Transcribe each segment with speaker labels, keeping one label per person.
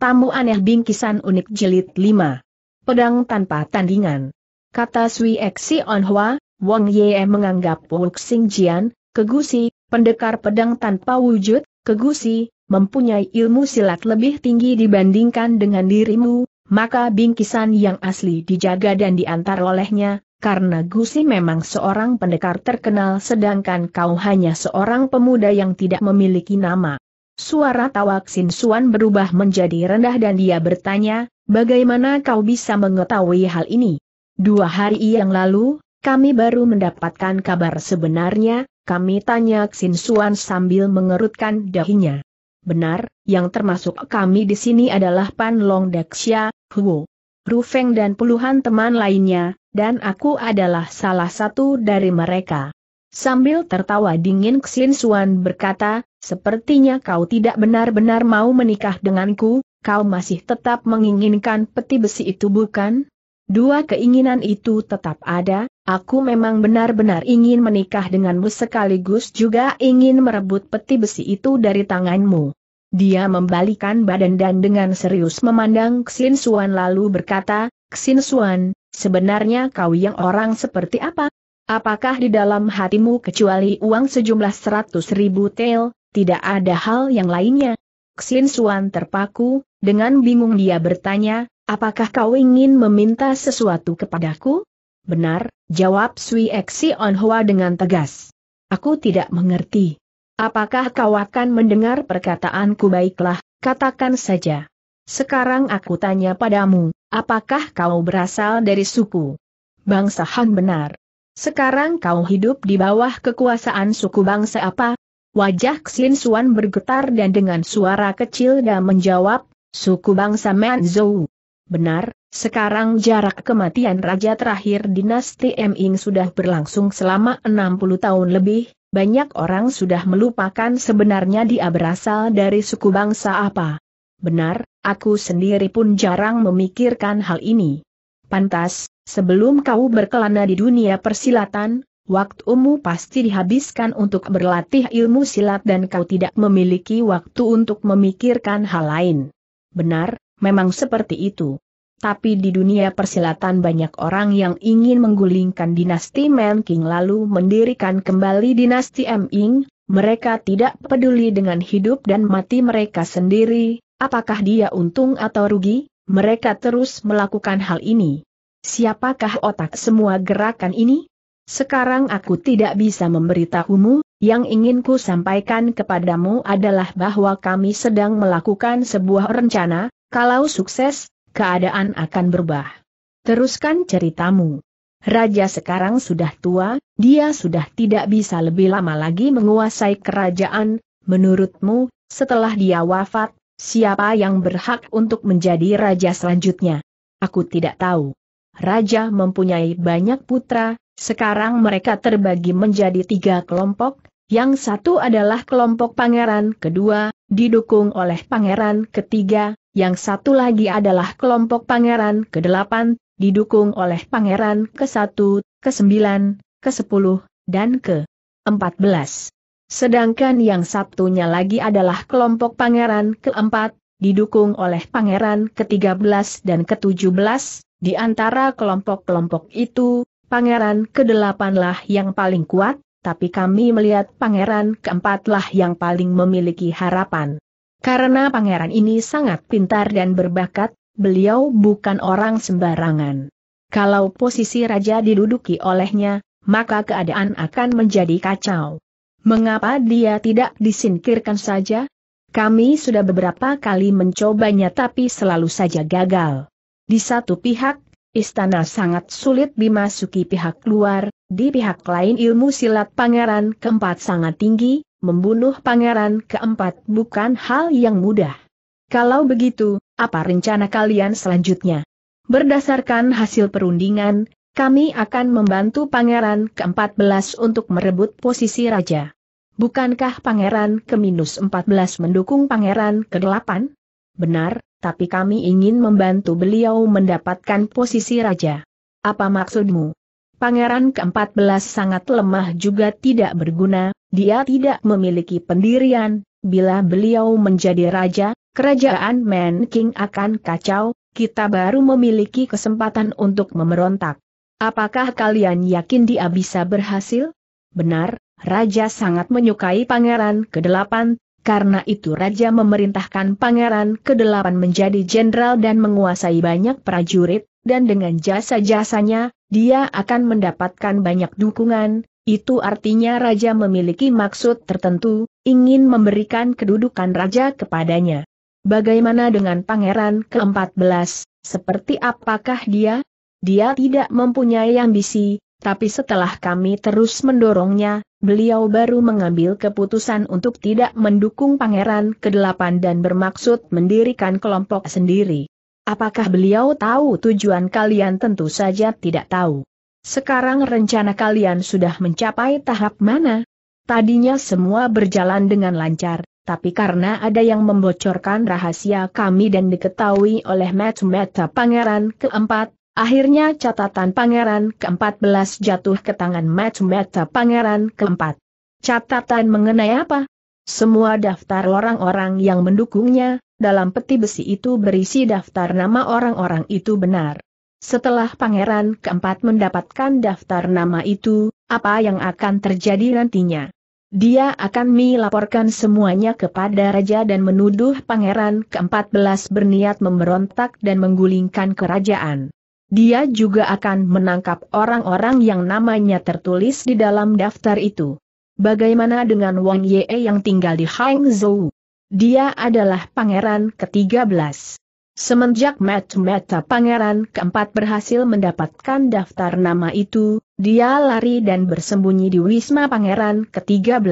Speaker 1: Tamu aneh bingkisan unik jelit 5. Pedang tanpa tandingan. Kata Sui Eksi Onhwa, Wong Ye menganggap Wuk Sing Jian, Kegusi, pendekar pedang tanpa wujud, Kegusi, mempunyai ilmu silat lebih tinggi dibandingkan dengan dirimu, maka bingkisan yang asli dijaga dan diantar olehnya, karena Gusi memang seorang pendekar terkenal sedangkan kau hanya seorang pemuda yang tidak memiliki nama. Suara tawa Xin Suan berubah menjadi rendah dan dia bertanya, bagaimana kau bisa mengetahui hal ini? Dua hari yang lalu, kami baru mendapatkan kabar sebenarnya, kami tanya Xin Suan sambil mengerutkan dahinya. Benar, yang termasuk kami di sini adalah Pan Long Daxia, Huo, Rufeng dan puluhan teman lainnya, dan aku adalah salah satu dari mereka. Sambil tertawa dingin Xin Suan berkata, Sepertinya kau tidak benar-benar mau menikah denganku, kau masih tetap menginginkan peti besi itu bukan? Dua keinginan itu tetap ada, aku memang benar-benar ingin menikah denganmu sekaligus juga ingin merebut peti besi itu dari tanganmu. Dia membalikan badan dan dengan serius memandang Xin Suan lalu berkata, Xin Suan, sebenarnya kau yang orang seperti apa? Apakah di dalam hatimu kecuali uang sejumlah seratus ribu tel, tidak ada hal yang lainnya. Xin Suan terpaku, dengan bingung dia bertanya, apakah kau ingin meminta sesuatu kepadaku? Benar, jawab Sui Eksi On Hua dengan tegas. Aku tidak mengerti. Apakah kau akan mendengar perkataanku baiklah, katakan saja. Sekarang aku tanya padamu, apakah kau berasal dari suku bangsa Han benar? Sekarang kau hidup di bawah kekuasaan suku bangsa apa? Wajah Xin Suan bergetar dan dengan suara kecil dia menjawab, suku bangsa Manzhou. Benar, sekarang jarak kematian raja terakhir dinasti Ming sudah berlangsung selama 60 tahun lebih, banyak orang sudah melupakan sebenarnya dia berasal dari suku bangsa apa. Benar, aku sendiri pun jarang memikirkan hal ini. Pantas, sebelum kau berkelana di dunia persilatan, waktumu pasti dihabiskan untuk berlatih ilmu silat dan kau tidak memiliki waktu untuk memikirkan hal lain. Benar, memang seperti itu. Tapi di dunia persilatan banyak orang yang ingin menggulingkan dinasti King lalu mendirikan kembali dinasti M Ing, mereka tidak peduli dengan hidup dan mati mereka sendiri, apakah dia untung atau rugi, mereka terus melakukan hal ini. Siapakah otak semua gerakan ini? Sekarang aku tidak bisa memberitahumu, yang ingin ku sampaikan kepadamu adalah bahwa kami sedang melakukan sebuah rencana, kalau sukses, keadaan akan berubah. Teruskan ceritamu. Raja sekarang sudah tua, dia sudah tidak bisa lebih lama lagi menguasai kerajaan, menurutmu, setelah dia wafat, siapa yang berhak untuk menjadi raja selanjutnya? Aku tidak tahu. Raja mempunyai banyak putra, sekarang mereka terbagi menjadi tiga kelompok, yang satu adalah kelompok pangeran kedua, didukung oleh pangeran ketiga, yang satu lagi adalah kelompok pangeran kedelapan, didukung oleh pangeran ke-1, ke-9, ke-10, dan ke belas. Sedangkan yang satunya lagi adalah kelompok pangeran keempat, didukung oleh pangeran ke-13 dan ke-17, di antara kelompok-kelompok itu, pangeran kedelapanlah yang paling kuat, tapi kami melihat pangeran keempatlah yang paling memiliki harapan. Karena pangeran ini sangat pintar dan berbakat, beliau bukan orang sembarangan. Kalau posisi raja diduduki olehnya, maka keadaan akan menjadi kacau. Mengapa dia tidak disingkirkan saja? Kami sudah beberapa kali mencobanya tapi selalu saja gagal. Di satu pihak, Istana sangat sulit dimasuki pihak luar, di pihak lain ilmu silat pangeran keempat sangat tinggi, membunuh pangeran keempat bukan hal yang mudah. Kalau begitu, apa rencana kalian selanjutnya? Berdasarkan hasil perundingan, kami akan membantu pangeran ke-14 untuk merebut posisi raja. Bukankah pangeran ke-14 mendukung pangeran ke-8? Benar, tapi kami ingin membantu beliau mendapatkan posisi raja. Apa maksudmu? Pangeran ke-14 sangat lemah juga tidak berguna, dia tidak memiliki pendirian, bila beliau menjadi raja, kerajaan Man King akan kacau, kita baru memiliki kesempatan untuk memberontak. Apakah kalian yakin dia bisa berhasil? Benar, Raja sangat menyukai pangeran ke-8, karena itu Raja memerintahkan Pangeran ke-8 menjadi jenderal dan menguasai banyak prajurit, dan dengan jasa-jasanya, dia akan mendapatkan banyak dukungan, itu artinya Raja memiliki maksud tertentu, ingin memberikan kedudukan Raja kepadanya. Bagaimana dengan Pangeran ke-14, seperti apakah dia? Dia tidak mempunyai ambisi, tapi setelah kami terus mendorongnya, beliau baru mengambil keputusan untuk tidak mendukung Pangeran ke-8 dan bermaksud mendirikan kelompok sendiri. Apakah beliau tahu tujuan kalian tentu saja tidak tahu. Sekarang rencana kalian sudah mencapai tahap mana? Tadinya semua berjalan dengan lancar, tapi karena ada yang membocorkan rahasia kami dan diketahui oleh Matt meta pangeran keempat, Akhirnya catatan pangeran ke-14 jatuh ke tangan match mata pangeran keempat. Catatan mengenai apa? Semua daftar orang-orang yang mendukungnya, dalam peti besi itu berisi daftar nama orang-orang itu benar. Setelah pangeran keempat mendapatkan daftar nama itu, apa yang akan terjadi nantinya? Dia akan melaporkan semuanya kepada raja dan menuduh pangeran ke-14 berniat memberontak dan menggulingkan kerajaan dia juga akan menangkap orang-orang yang namanya tertulis di dalam daftar itu. Bagaimana dengan Wang Ye yang tinggal di Hangzhou? Dia adalah pangeran ke-13. Semenjak mata meta pangeran keempat berhasil mendapatkan daftar nama itu, dia lari dan bersembunyi di Wisma Pangeran ke-13.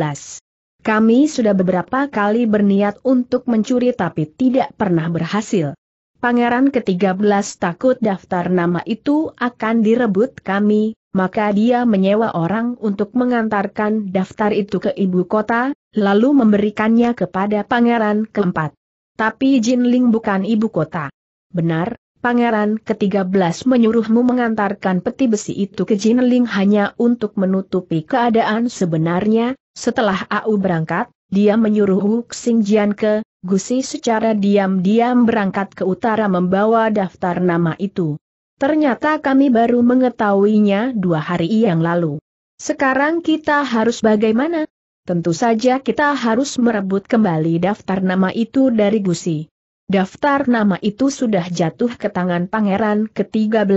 Speaker 1: Kami sudah beberapa kali berniat untuk mencuri tapi tidak pernah berhasil. Pangeran ke-13 takut daftar nama itu akan direbut kami, maka dia menyewa orang untuk mengantarkan daftar itu ke ibu kota, lalu memberikannya kepada pangeran keempat. Tapi Jinling bukan ibu kota. Benar, pangeran ke-13 menyuruhmu mengantarkan peti besi itu ke Jinling hanya untuk menutupi keadaan sebenarnya, setelah Au berangkat, dia menyuruh Wu Xingjian ke Gusi secara diam-diam berangkat ke utara membawa daftar nama itu. Ternyata kami baru mengetahuinya dua hari yang lalu. Sekarang kita harus bagaimana? Tentu saja kita harus merebut kembali daftar nama itu dari Gusi. Daftar nama itu sudah jatuh ke tangan pangeran ke-13,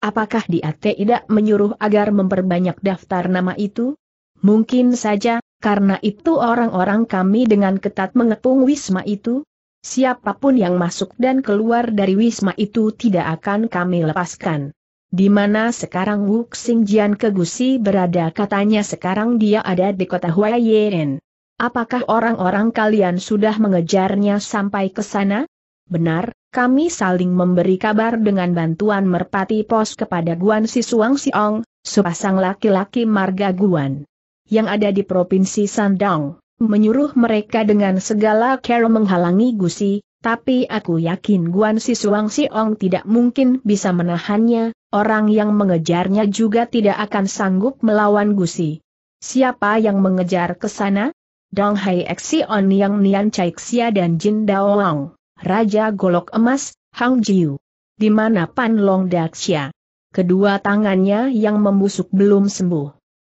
Speaker 1: apakah dia tidak menyuruh agar memperbanyak daftar nama itu? Mungkin saja, karena itu orang-orang kami dengan ketat mengepung wisma itu. Siapapun yang masuk dan keluar dari wisma itu tidak akan kami lepaskan. Di mana sekarang Wu Xingjian Kegusi berada katanya sekarang dia ada di kota Huayen. Apakah orang-orang kalian sudah mengejarnya sampai ke sana? Benar, kami saling memberi kabar dengan bantuan merpati pos kepada Guan Si Suang Siong, sepasang laki-laki marga Guan yang ada di Provinsi Sandang, menyuruh mereka dengan segala cara menghalangi Gusi, tapi aku yakin Guan Si Si Ong tidak mungkin bisa menahannya, orang yang mengejarnya juga tidak akan sanggup melawan Gusi. Siapa yang mengejar ke sana? Dong Hai On yang Nian Xia dan Jin Dao Wang, Raja Golok Emas, Hang Jiu. Di mana Pan Long Daxia? Kedua tangannya yang membusuk belum sembuh.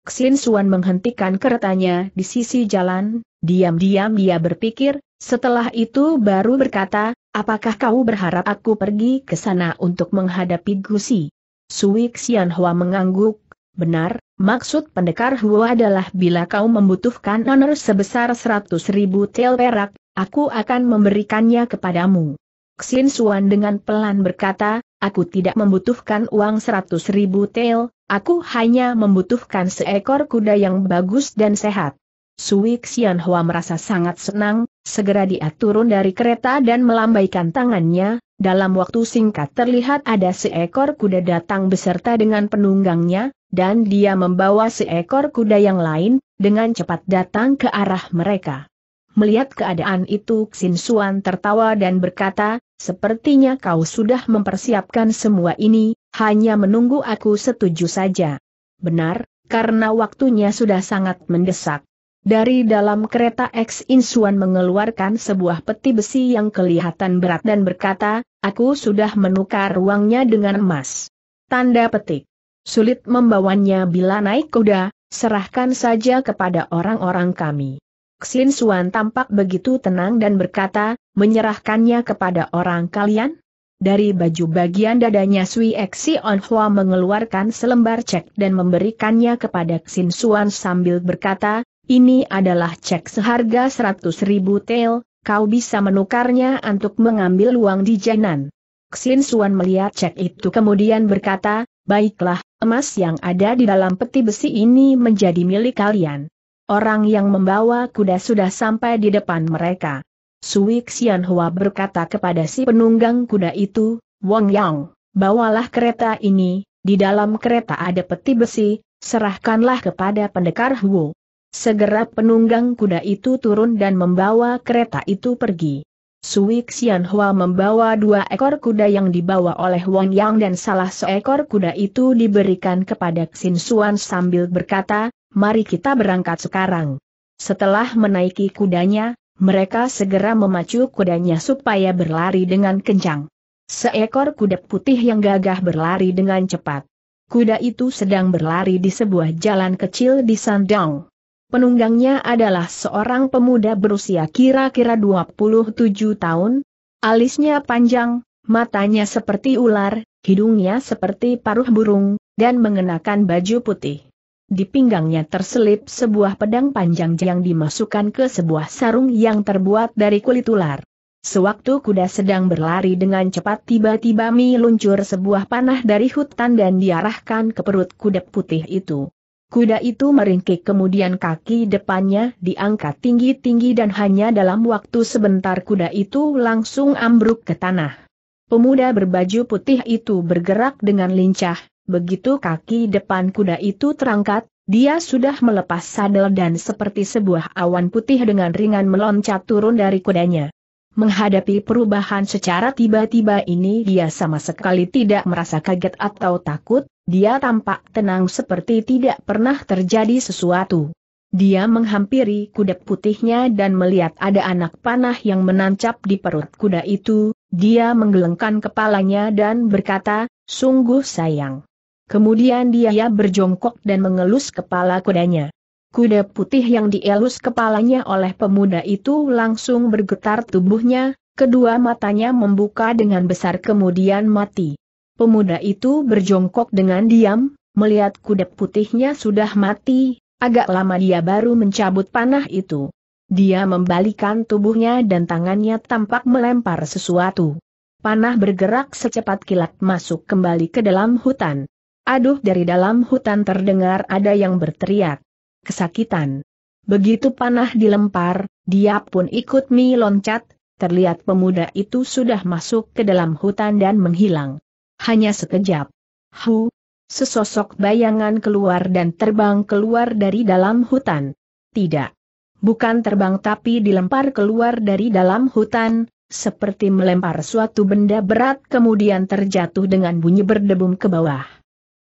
Speaker 1: Xin Suan menghentikan keretanya di sisi jalan, diam-diam dia berpikir, setelah itu baru berkata, apakah kau berharap aku pergi ke sana untuk menghadapi Gusi? Sui Xian Hua mengangguk, benar, maksud pendekar Hua adalah bila kau membutuhkan honor sebesar 100 ribu tel perak, aku akan memberikannya kepadamu. Xin Suan dengan pelan berkata, aku tidak membutuhkan uang seratus ribu tel, aku hanya membutuhkan seekor kuda yang bagus dan sehat. Sui Xian Hua merasa sangat senang, segera dia turun dari kereta dan melambaikan tangannya, dalam waktu singkat terlihat ada seekor kuda datang beserta dengan penunggangnya, dan dia membawa seekor kuda yang lain, dengan cepat datang ke arah mereka. Melihat keadaan itu Xin Suan tertawa dan berkata, sepertinya kau sudah mempersiapkan semua ini, hanya menunggu aku setuju saja. Benar, karena waktunya sudah sangat mendesak. Dari dalam kereta X Insuan mengeluarkan sebuah peti besi yang kelihatan berat dan berkata, aku sudah menukar uangnya dengan emas. Tanda petik. Sulit membawanya bila naik kuda, serahkan saja kepada orang-orang kami. Xin Suan tampak begitu tenang dan berkata, menyerahkannya kepada orang kalian? Dari baju bagian dadanya Sui Xi On Hua mengeluarkan selembar cek dan memberikannya kepada Xin Suan sambil berkata, ini adalah cek seharga 100 ribu tel, kau bisa menukarnya untuk mengambil uang di Jainan. Xin Suan melihat cek itu kemudian berkata, baiklah, emas yang ada di dalam peti besi ini menjadi milik kalian. Orang yang membawa kuda sudah sampai di depan mereka. Sui Xianhua berkata kepada si penunggang kuda itu, Wang Yang, bawalah kereta ini, di dalam kereta ada peti besi, serahkanlah kepada pendekar Huo. Segera penunggang kuda itu turun dan membawa kereta itu pergi. Sui Xianhua membawa dua ekor kuda yang dibawa oleh Wang Yang dan salah seekor kuda itu diberikan kepada Xin Xuan sambil berkata, mari kita berangkat sekarang. Setelah menaiki kudanya, mereka segera memacu kudanya supaya berlari dengan kencang. Seekor kuda putih yang gagah berlari dengan cepat. Kuda itu sedang berlari di sebuah jalan kecil di Sandong. Penunggangnya adalah seorang pemuda berusia kira-kira 27 tahun. Alisnya panjang, matanya seperti ular, hidungnya seperti paruh burung, dan mengenakan baju putih. Di pinggangnya terselip sebuah pedang panjang yang dimasukkan ke sebuah sarung yang terbuat dari kulit ular. Sewaktu kuda sedang berlari dengan cepat tiba-tiba meluncur sebuah panah dari hutan dan diarahkan ke perut kuda putih itu. Kuda itu meringkik kemudian kaki depannya diangkat tinggi-tinggi dan hanya dalam waktu sebentar kuda itu langsung ambruk ke tanah. Pemuda berbaju putih itu bergerak dengan lincah, Begitu kaki depan kuda itu terangkat, dia sudah melepas sadel dan seperti sebuah awan putih dengan ringan meloncat turun dari kudanya. Menghadapi perubahan secara tiba-tiba ini dia sama sekali tidak merasa kaget atau takut, dia tampak tenang seperti tidak pernah terjadi sesuatu. Dia menghampiri kuda putihnya dan melihat ada anak panah yang menancap di perut kuda itu, dia menggelengkan kepalanya dan berkata, sungguh sayang. Kemudian dia berjongkok dan mengelus kepala kudanya. Kuda putih yang dielus kepalanya oleh pemuda itu langsung bergetar tubuhnya, kedua matanya membuka dengan besar kemudian mati. Pemuda itu berjongkok dengan diam, melihat kuda putihnya sudah mati, agak lama dia baru mencabut panah itu. Dia membalikan tubuhnya dan tangannya tampak melempar sesuatu. Panah bergerak secepat kilat masuk kembali ke dalam hutan. Aduh dari dalam hutan terdengar ada yang berteriak. Kesakitan. Begitu panah dilempar, dia pun ikut mi loncat, terlihat pemuda itu sudah masuk ke dalam hutan dan menghilang. Hanya sekejap. Hu! Sesosok bayangan keluar dan terbang keluar dari dalam hutan. Tidak. Bukan terbang tapi dilempar keluar dari dalam hutan, seperti melempar suatu benda berat kemudian terjatuh dengan bunyi berdebum ke bawah.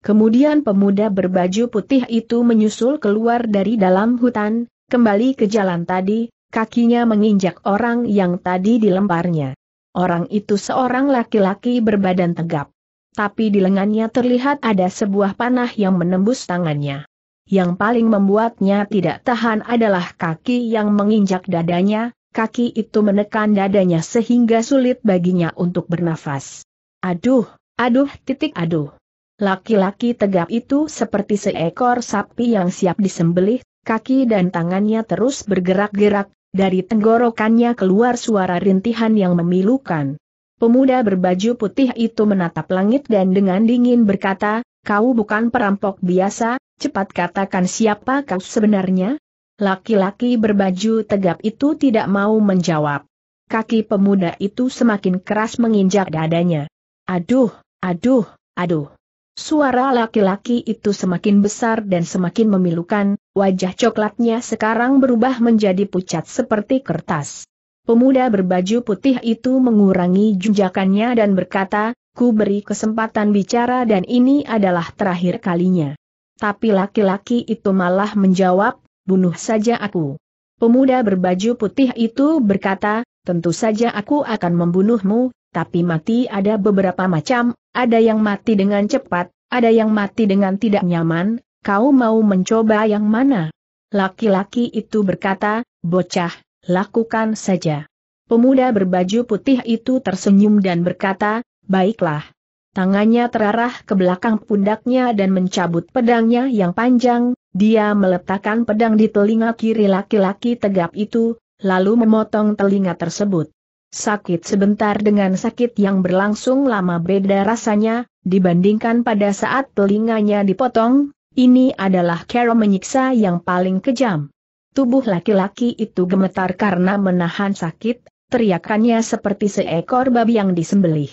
Speaker 1: Kemudian pemuda berbaju putih itu menyusul keluar dari dalam hutan, kembali ke jalan tadi, kakinya menginjak orang yang tadi dilemparnya. Orang itu seorang laki-laki berbadan tegap. Tapi di lengannya terlihat ada sebuah panah yang menembus tangannya. Yang paling membuatnya tidak tahan adalah kaki yang menginjak dadanya, kaki itu menekan dadanya sehingga sulit baginya untuk bernafas. Aduh, aduh titik aduh. Laki-laki tegap itu seperti seekor sapi yang siap disembelih, kaki dan tangannya terus bergerak-gerak, dari tenggorokannya keluar suara rintihan yang memilukan. Pemuda berbaju putih itu menatap langit dan dengan dingin berkata, kau bukan perampok biasa, cepat katakan siapa kau sebenarnya? Laki-laki berbaju tegap itu tidak mau menjawab. Kaki pemuda itu semakin keras menginjak dadanya. Aduh, aduh, aduh. Suara laki-laki itu semakin besar dan semakin memilukan, wajah coklatnya sekarang berubah menjadi pucat seperti kertas. Pemuda berbaju putih itu mengurangi jujakannya dan berkata, ku beri kesempatan bicara dan ini adalah terakhir kalinya. Tapi laki-laki itu malah menjawab, bunuh saja aku. Pemuda berbaju putih itu berkata, tentu saja aku akan membunuhmu, tapi mati ada beberapa macam, ada yang mati dengan cepat, ada yang mati dengan tidak nyaman, kau mau mencoba yang mana? Laki-laki itu berkata, bocah, lakukan saja. Pemuda berbaju putih itu tersenyum dan berkata, baiklah. Tangannya terarah ke belakang pundaknya dan mencabut pedangnya yang panjang, dia meletakkan pedang di telinga kiri laki-laki tegap itu, lalu memotong telinga tersebut. Sakit sebentar dengan sakit yang berlangsung lama beda rasanya, dibandingkan pada saat telinganya dipotong, ini adalah cara menyiksa yang paling kejam. Tubuh laki-laki itu gemetar karena menahan sakit, teriakannya seperti seekor babi yang disembelih.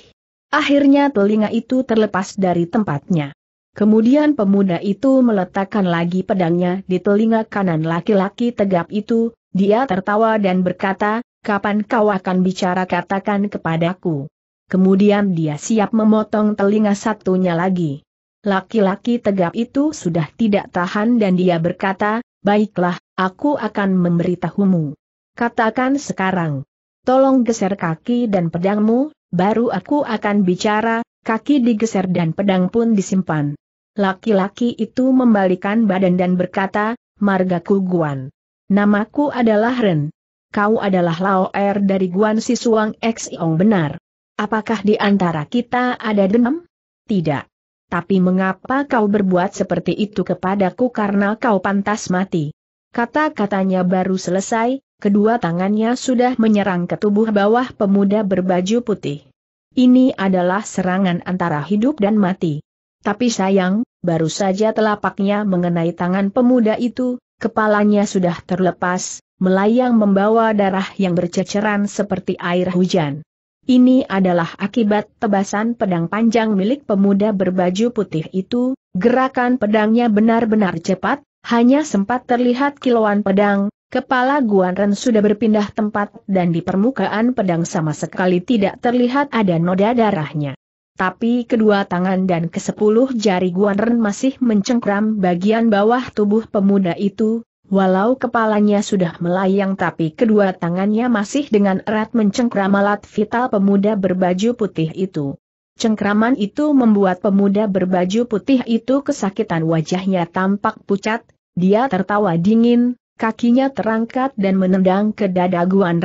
Speaker 1: Akhirnya telinga itu terlepas dari tempatnya. Kemudian pemuda itu meletakkan lagi pedangnya di telinga kanan laki-laki tegap itu, dia tertawa dan berkata, kapan kau akan bicara katakan kepadaku. Kemudian dia siap memotong telinga satunya lagi. Laki-laki tegap itu sudah tidak tahan dan dia berkata, baiklah, aku akan memberitahumu. Katakan sekarang. Tolong geser kaki dan pedangmu, baru aku akan bicara, kaki digeser dan pedang pun disimpan. Laki-laki itu membalikan badan dan berkata, Marga Kuguan. Namaku adalah Ren kau adalah Lao Er dari Guan Sisuang ong benar. Apakah di antara kita ada dendam? Tidak. Tapi mengapa kau berbuat seperti itu kepadaku karena kau pantas mati? Kata-katanya baru selesai, kedua tangannya sudah menyerang ke tubuh bawah pemuda berbaju putih. Ini adalah serangan antara hidup dan mati. Tapi sayang, baru saja telapaknya mengenai tangan pemuda itu, kepalanya sudah terlepas, melayang membawa darah yang berceceran seperti air hujan. Ini adalah akibat tebasan pedang panjang milik pemuda berbaju putih itu, gerakan pedangnya benar-benar cepat, hanya sempat terlihat kilauan pedang, kepala Guan Ren sudah berpindah tempat dan di permukaan pedang sama sekali tidak terlihat ada noda darahnya. Tapi kedua tangan dan kesepuluh jari Guan Ren masih mencengkram bagian bawah tubuh pemuda itu, Walau kepalanya sudah melayang tapi kedua tangannya masih dengan erat mencengkram alat vital pemuda berbaju putih itu. Cengkraman itu membuat pemuda berbaju putih itu kesakitan wajahnya tampak pucat, dia tertawa dingin, kakinya terangkat dan menendang ke dada Guan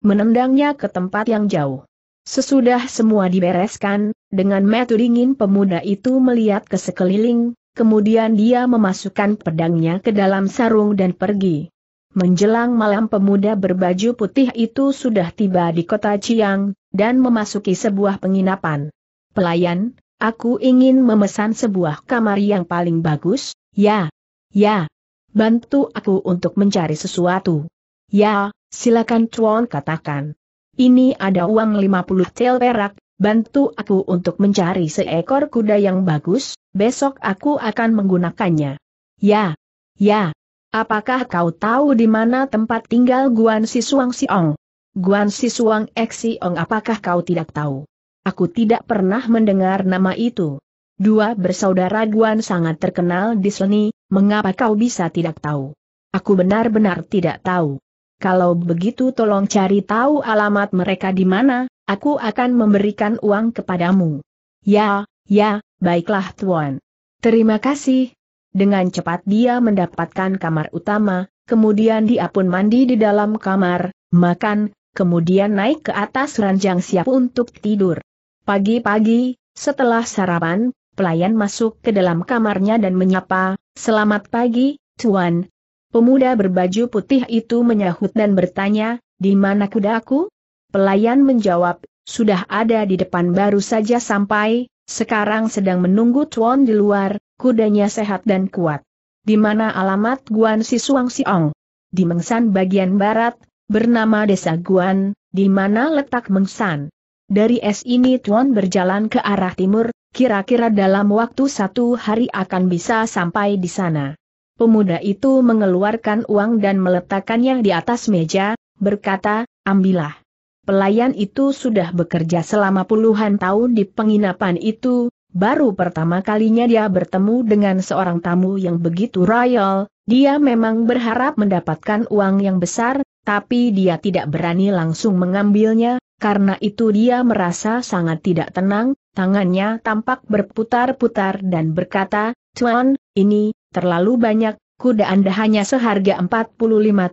Speaker 1: menendangnya ke tempat yang jauh. Sesudah semua dibereskan, dengan metu dingin pemuda itu melihat ke sekeliling, Kemudian dia memasukkan pedangnya ke dalam sarung dan pergi. Menjelang malam pemuda berbaju putih itu sudah tiba di kota Chiang, dan memasuki sebuah penginapan. Pelayan, aku ingin memesan sebuah kamar yang paling bagus, ya. Ya. Bantu aku untuk mencari sesuatu. Ya, silakan Chuan katakan. Ini ada uang 50 tel perak, bantu aku untuk mencari seekor kuda yang bagus, besok aku akan menggunakannya. Ya, ya. Apakah kau tahu di mana tempat tinggal Guan Sisuang Siong? Guan Sisuang Siong. apakah kau tidak tahu? Aku tidak pernah mendengar nama itu. Dua bersaudara Guan sangat terkenal di sini, mengapa kau bisa tidak tahu? Aku benar-benar tidak tahu. Kalau begitu tolong cari tahu alamat mereka di mana, aku akan memberikan uang kepadamu. Ya, ya, baiklah tuan. Terima kasih. Dengan cepat dia mendapatkan kamar utama, kemudian dia pun mandi di dalam kamar, makan, kemudian naik ke atas ranjang siap untuk tidur. Pagi-pagi, setelah sarapan, pelayan masuk ke dalam kamarnya dan menyapa, Selamat pagi, Tuan. Pemuda berbaju putih itu menyahut dan bertanya, di mana kudaku? Pelayan menjawab, sudah ada di depan baru saja sampai, sekarang sedang menunggu Tuan di luar, kudanya sehat dan kuat. Di mana alamat Guan Si Sisuang Siong? Di Mengsan bagian barat, bernama Desa Guan, di mana letak Mengsan. Dari es ini Tuan berjalan ke arah timur, kira-kira dalam waktu satu hari akan bisa sampai di sana. Pemuda itu mengeluarkan uang dan meletakkannya di atas meja, berkata, ambillah. Pelayan itu sudah bekerja selama puluhan tahun di penginapan itu, baru pertama kalinya dia bertemu dengan seorang tamu yang begitu royal, dia memang berharap mendapatkan uang yang besar, tapi dia tidak berani langsung mengambilnya, karena itu dia merasa sangat tidak tenang, tangannya tampak berputar-putar dan berkata, Tuan, ini, terlalu banyak, kuda Anda hanya seharga 45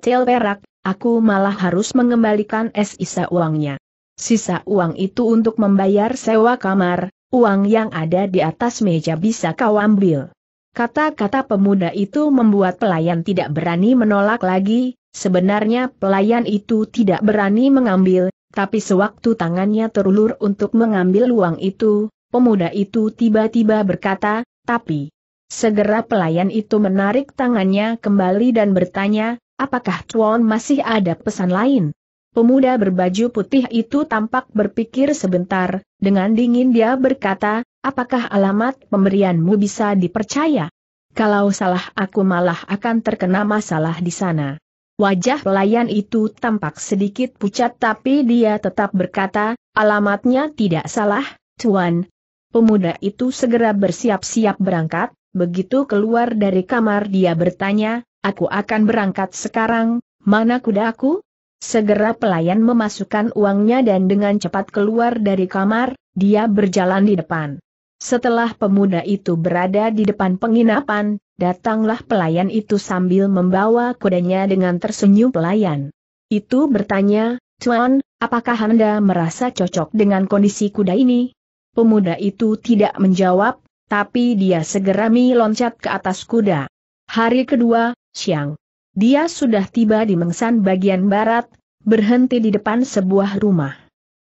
Speaker 1: tel perak, Aku malah harus mengembalikan sisa uangnya. Sisa uang itu untuk membayar sewa kamar, uang yang ada di atas meja bisa kau ambil. Kata-kata pemuda itu membuat pelayan tidak berani menolak lagi, sebenarnya pelayan itu tidak berani mengambil, tapi sewaktu tangannya terulur untuk mengambil uang itu, pemuda itu tiba-tiba berkata, tapi... Segera pelayan itu menarik tangannya kembali dan bertanya, Apakah Tuan masih ada pesan lain? Pemuda berbaju putih itu tampak berpikir sebentar, dengan dingin dia berkata, apakah alamat pemberianmu bisa dipercaya? Kalau salah aku malah akan terkena masalah di sana. Wajah pelayan itu tampak sedikit pucat tapi dia tetap berkata, alamatnya tidak salah, Tuan. Pemuda itu segera bersiap-siap berangkat, begitu keluar dari kamar dia bertanya, Aku akan berangkat sekarang, mana kuda aku? Segera pelayan memasukkan uangnya dan dengan cepat keluar dari kamar, dia berjalan di depan. Setelah pemuda itu berada di depan penginapan, datanglah pelayan itu sambil membawa kudanya dengan tersenyum pelayan. Itu bertanya, Tuan, apakah Anda merasa cocok dengan kondisi kuda ini? Pemuda itu tidak menjawab, tapi dia segera meloncat ke atas kuda. Hari kedua, siang. Dia sudah tiba di Mengsan bagian barat, berhenti di depan sebuah rumah.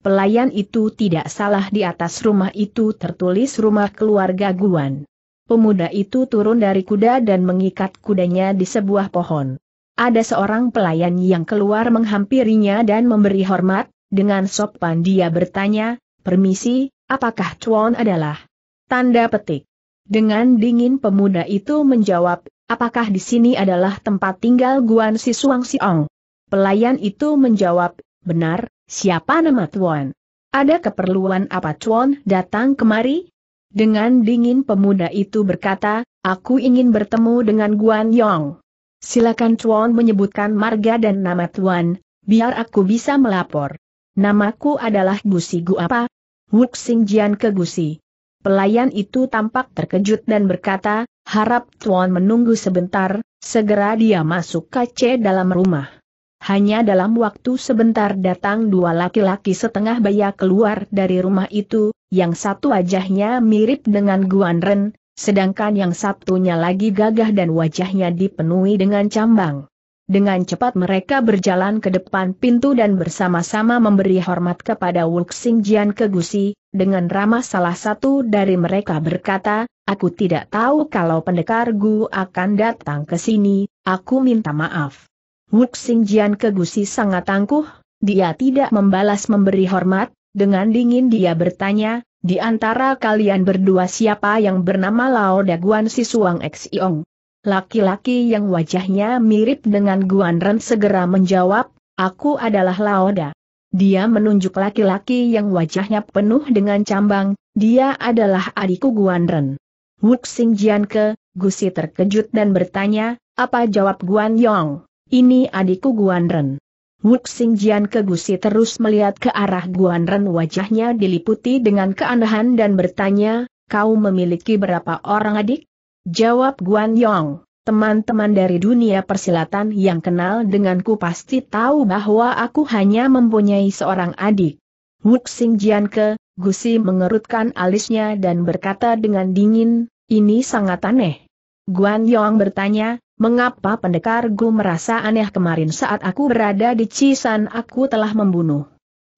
Speaker 1: Pelayan itu tidak salah di atas rumah itu tertulis rumah keluarga Guan. Pemuda itu turun dari kuda dan mengikat kudanya di sebuah pohon. Ada seorang pelayan yang keluar menghampirinya dan memberi hormat, dengan sopan dia bertanya, permisi, apakah Chuan adalah? Tanda petik. Dengan dingin pemuda itu menjawab, apakah di sini adalah tempat tinggal Guan Si Suang Siong? Pelayan itu menjawab, benar, siapa nama Tuan? Ada keperluan apa Tuan datang kemari? Dengan dingin pemuda itu berkata, aku ingin bertemu dengan Guan Yong. Silakan Tuan menyebutkan marga dan nama Tuan, biar aku bisa melapor. Namaku adalah Gusi Gu apa? Wuk Sing Jian ke Gusi. Pelayan itu tampak terkejut dan berkata, Harap Tuan menunggu sebentar, segera dia masuk kace dalam rumah. Hanya dalam waktu sebentar datang dua laki-laki setengah baya keluar dari rumah itu, yang satu wajahnya mirip dengan Guan Ren, sedangkan yang satunya lagi gagah dan wajahnya dipenuhi dengan cambang. Dengan cepat mereka berjalan ke depan pintu dan bersama-sama memberi hormat kepada Wuxing Jian Kegusi, dengan ramah salah satu dari mereka berkata, Aku tidak tahu kalau pendekar Gu akan datang ke sini, aku minta maaf. Wuxing Jian Kegusi sangat tangguh, dia tidak membalas memberi hormat, dengan dingin dia bertanya, di antara kalian berdua siapa yang bernama Lao Daguan Sisuang Xiong? Laki-laki yang wajahnya mirip dengan Guan Ren segera menjawab, aku adalah Laoda. Dia menunjuk laki-laki yang wajahnya penuh dengan cambang, dia adalah adikku Guan Ren. Wuk Sing Jian ke, Gusi terkejut dan bertanya, apa jawab Guan Yong? Ini adikku Guan Ren. Wuk Sing Jian ke Gusi terus melihat ke arah Guan Ren wajahnya diliputi dengan keanehan dan bertanya, kau memiliki berapa orang adik? Jawab Guan Yong, teman-teman dari dunia persilatan yang kenal denganku pasti tahu bahwa aku hanya mempunyai seorang adik. Wuxing Jianke, Gusi mengerutkan alisnya dan berkata dengan dingin, ini sangat aneh. Guan Yong bertanya, mengapa pendekar Gu merasa aneh kemarin saat aku berada di Cisan aku telah membunuh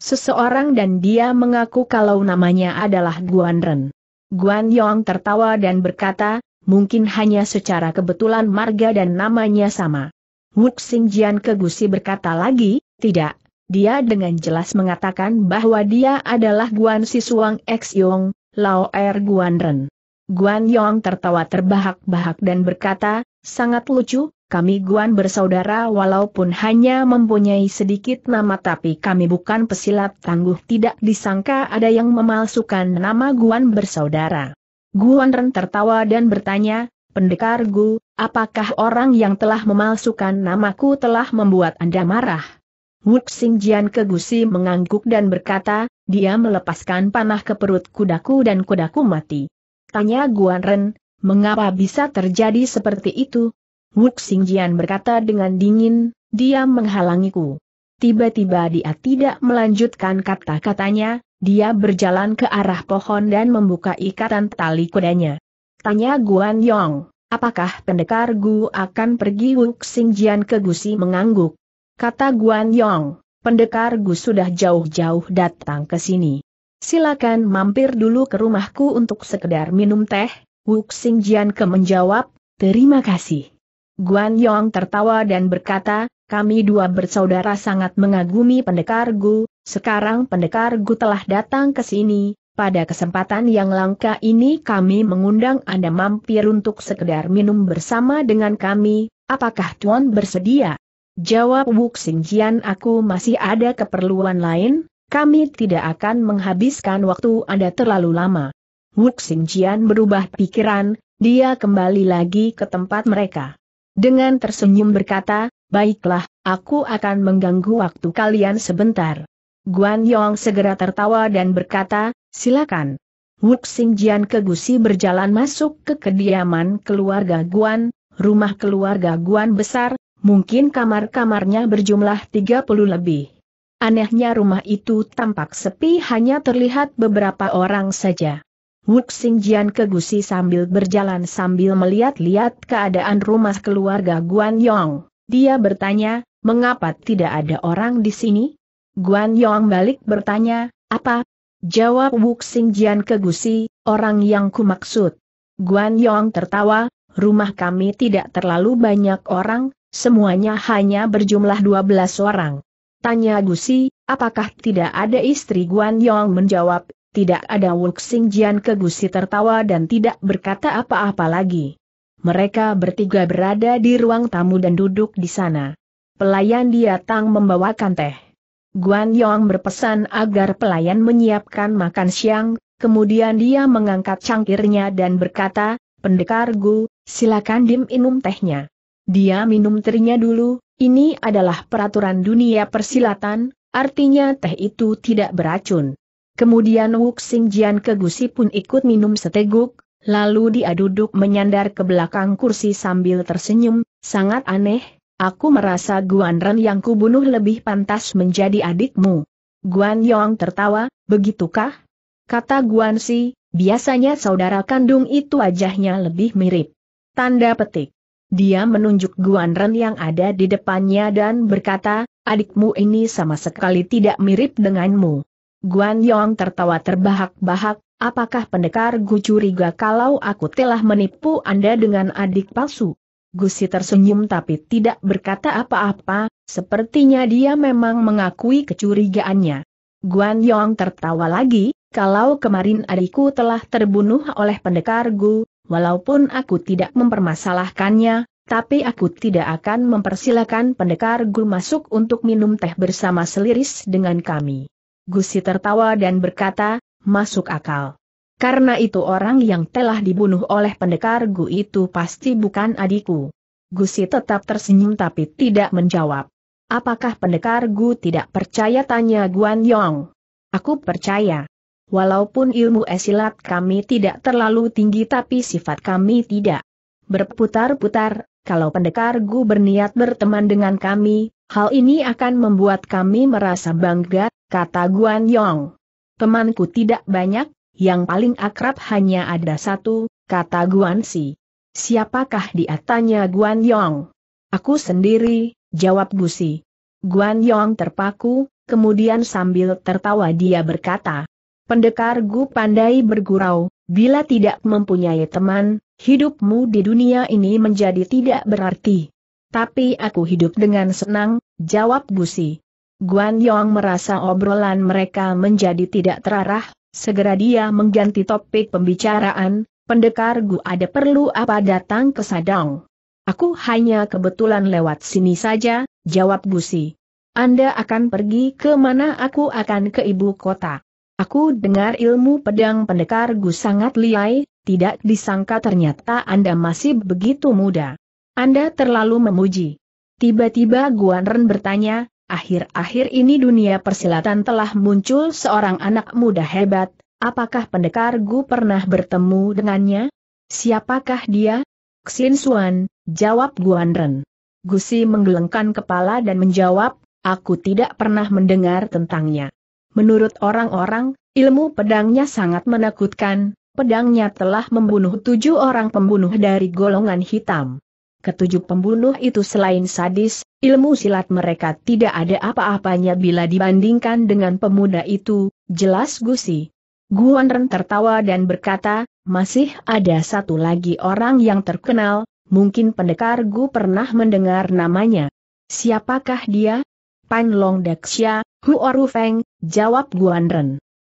Speaker 1: seseorang dan dia mengaku kalau namanya adalah Guan Ren. Guan Yong tertawa dan berkata, mungkin hanya secara kebetulan marga dan namanya sama. Wuk Sing Jian Kegusi berkata lagi, tidak, dia dengan jelas mengatakan bahwa dia adalah Guan Sisuang X Yong, Lao Er Guan Ren. Guan Yong tertawa terbahak-bahak dan berkata, sangat lucu, kami Guan bersaudara walaupun hanya mempunyai sedikit nama tapi kami bukan pesilat tangguh tidak disangka ada yang memalsukan nama Guan bersaudara. Ren tertawa dan bertanya, Pendekar Gu, apakah orang yang telah memalsukan namaku telah membuat Anda marah? Wuxing Jian Kegusi mengangguk dan berkata, dia melepaskan panah ke perut kudaku dan kudaku mati. Tanya Guanren, mengapa bisa terjadi seperti itu? Wu Jian berkata dengan dingin, dia menghalangiku. Tiba-tiba dia tidak melanjutkan kata-katanya, dia berjalan ke arah pohon dan membuka ikatan tali kudanya. Tanya Guan Yong, apakah pendekar Gu akan pergi Wuk Jian ke Gusi mengangguk? Kata Guan Yong, pendekar Gu sudah jauh-jauh datang ke sini. Silakan mampir dulu ke rumahku untuk sekedar minum teh, Wuk Jian ke menjawab, terima kasih. Guan Yong tertawa dan berkata, kami dua bersaudara sangat mengagumi pendekar Gu, sekarang pendekar Gu telah datang ke sini, pada kesempatan yang langka ini kami mengundang Anda mampir untuk sekedar minum bersama dengan kami, apakah Tuan bersedia? Jawab Wu Xingjian aku masih ada keperluan lain, kami tidak akan menghabiskan waktu Anda terlalu lama. Wu Xingjian berubah pikiran, dia kembali lagi ke tempat mereka. Dengan tersenyum berkata, baiklah, aku akan mengganggu waktu kalian sebentar. Guan Yong segera tertawa dan berkata, silakan. Wuk Xingjian kegusi berjalan masuk ke kediaman keluarga Guan, rumah keluarga Guan besar, mungkin kamar-kamarnya berjumlah 30 lebih. Anehnya rumah itu tampak sepi hanya terlihat beberapa orang saja. Wuk Xingjian kegusi sambil berjalan sambil melihat-lihat keadaan rumah keluarga Guan Yong. Dia bertanya, mengapa tidak ada orang di sini? Guan Yong balik bertanya, apa? Jawab Wuxing Jian ke Gusi, orang yang kumaksud. Guan Yong tertawa, rumah kami tidak terlalu banyak orang, semuanya hanya berjumlah 12 orang. Tanya Gusi, apakah tidak ada istri Guan Yong menjawab, tidak ada Wuxing Jian ke Gusi tertawa dan tidak berkata apa-apa lagi. Mereka bertiga berada di ruang tamu dan duduk di sana. Pelayan dia tang membawakan teh. Guan Yong berpesan agar pelayan menyiapkan makan siang, kemudian dia mengangkat cangkirnya dan berkata, Pendekar Gu, silakan Dim minum tehnya. Dia minum terinya dulu, ini adalah peraturan dunia persilatan, artinya teh itu tidak beracun. Kemudian Wuxing Jian Gusi pun ikut minum seteguk, lalu dia duduk menyandar ke belakang kursi sambil tersenyum, sangat aneh, Aku merasa Guan Ren yang kubunuh lebih pantas menjadi adikmu. Guan Yong tertawa, begitukah? Kata Guan Si, biasanya saudara kandung itu wajahnya lebih mirip. Tanda petik. Dia menunjuk Guan Ren yang ada di depannya dan berkata, adikmu ini sama sekali tidak mirip denganmu. Guan Yong tertawa terbahak-bahak, apakah pendekar Gu curiga kalau aku telah menipu Anda dengan adik palsu? Gusi tersenyum tapi tidak berkata apa-apa, sepertinya dia memang mengakui kecurigaannya. Guan Yong tertawa lagi, kalau kemarin adikku telah terbunuh oleh pendekar Gu, walaupun aku tidak mempermasalahkannya, tapi aku tidak akan mempersilahkan pendekar Gu masuk untuk minum teh bersama seliris dengan kami. Gusi tertawa dan berkata, masuk akal. Karena itu orang yang telah dibunuh oleh pendekar Gu itu pasti bukan adikku. Gusi tetap tersenyum tapi tidak menjawab. Apakah pendekar Gu tidak percaya tanya Guan Yong? Aku percaya. Walaupun ilmu esilat kami tidak terlalu tinggi tapi sifat kami tidak berputar-putar, kalau pendekar Gu berniat berteman dengan kami, hal ini akan membuat kami merasa bangga, kata Guan Yong. Temanku tidak banyak, yang paling akrab hanya ada satu, kata Guan Si. Siapakah dia tanya Guan Yong? Aku sendiri, jawab Gusi. Guan Yong terpaku, kemudian sambil tertawa dia berkata, Pendekar Gu pandai bergurau, bila tidak mempunyai teman, hidupmu di dunia ini menjadi tidak berarti. Tapi aku hidup dengan senang, jawab Gusi. Guan Yong merasa obrolan mereka menjadi tidak terarah, Segera dia mengganti topik pembicaraan, pendekar Gu ada perlu apa datang ke Sadang? Aku hanya kebetulan lewat sini saja, jawab Gusi. Anda akan pergi ke mana aku akan ke ibu kota. Aku dengar ilmu pedang pendekar Gu sangat liai, tidak disangka ternyata Anda masih begitu muda. Anda terlalu memuji. Tiba-tiba Guan Ren bertanya, akhir-akhir ini dunia persilatan telah muncul seorang anak muda hebat, apakah pendekar Gu pernah bertemu dengannya? Siapakah dia? Xin Suan, jawab Guan Ren. Si menggelengkan kepala dan menjawab, aku tidak pernah mendengar tentangnya. Menurut orang-orang, ilmu pedangnya sangat menakutkan, pedangnya telah membunuh tujuh orang pembunuh dari golongan hitam. Ketujuh pembunuh itu selain sadis, ilmu silat mereka tidak ada apa-apanya bila dibandingkan dengan pemuda itu, jelas Gusi. Guan Ren tertawa dan berkata, masih ada satu lagi orang yang terkenal, mungkin pendekar Gu pernah mendengar namanya. Siapakah dia? Pan Long Daxia, Huoru Feng, jawab Guan Ren.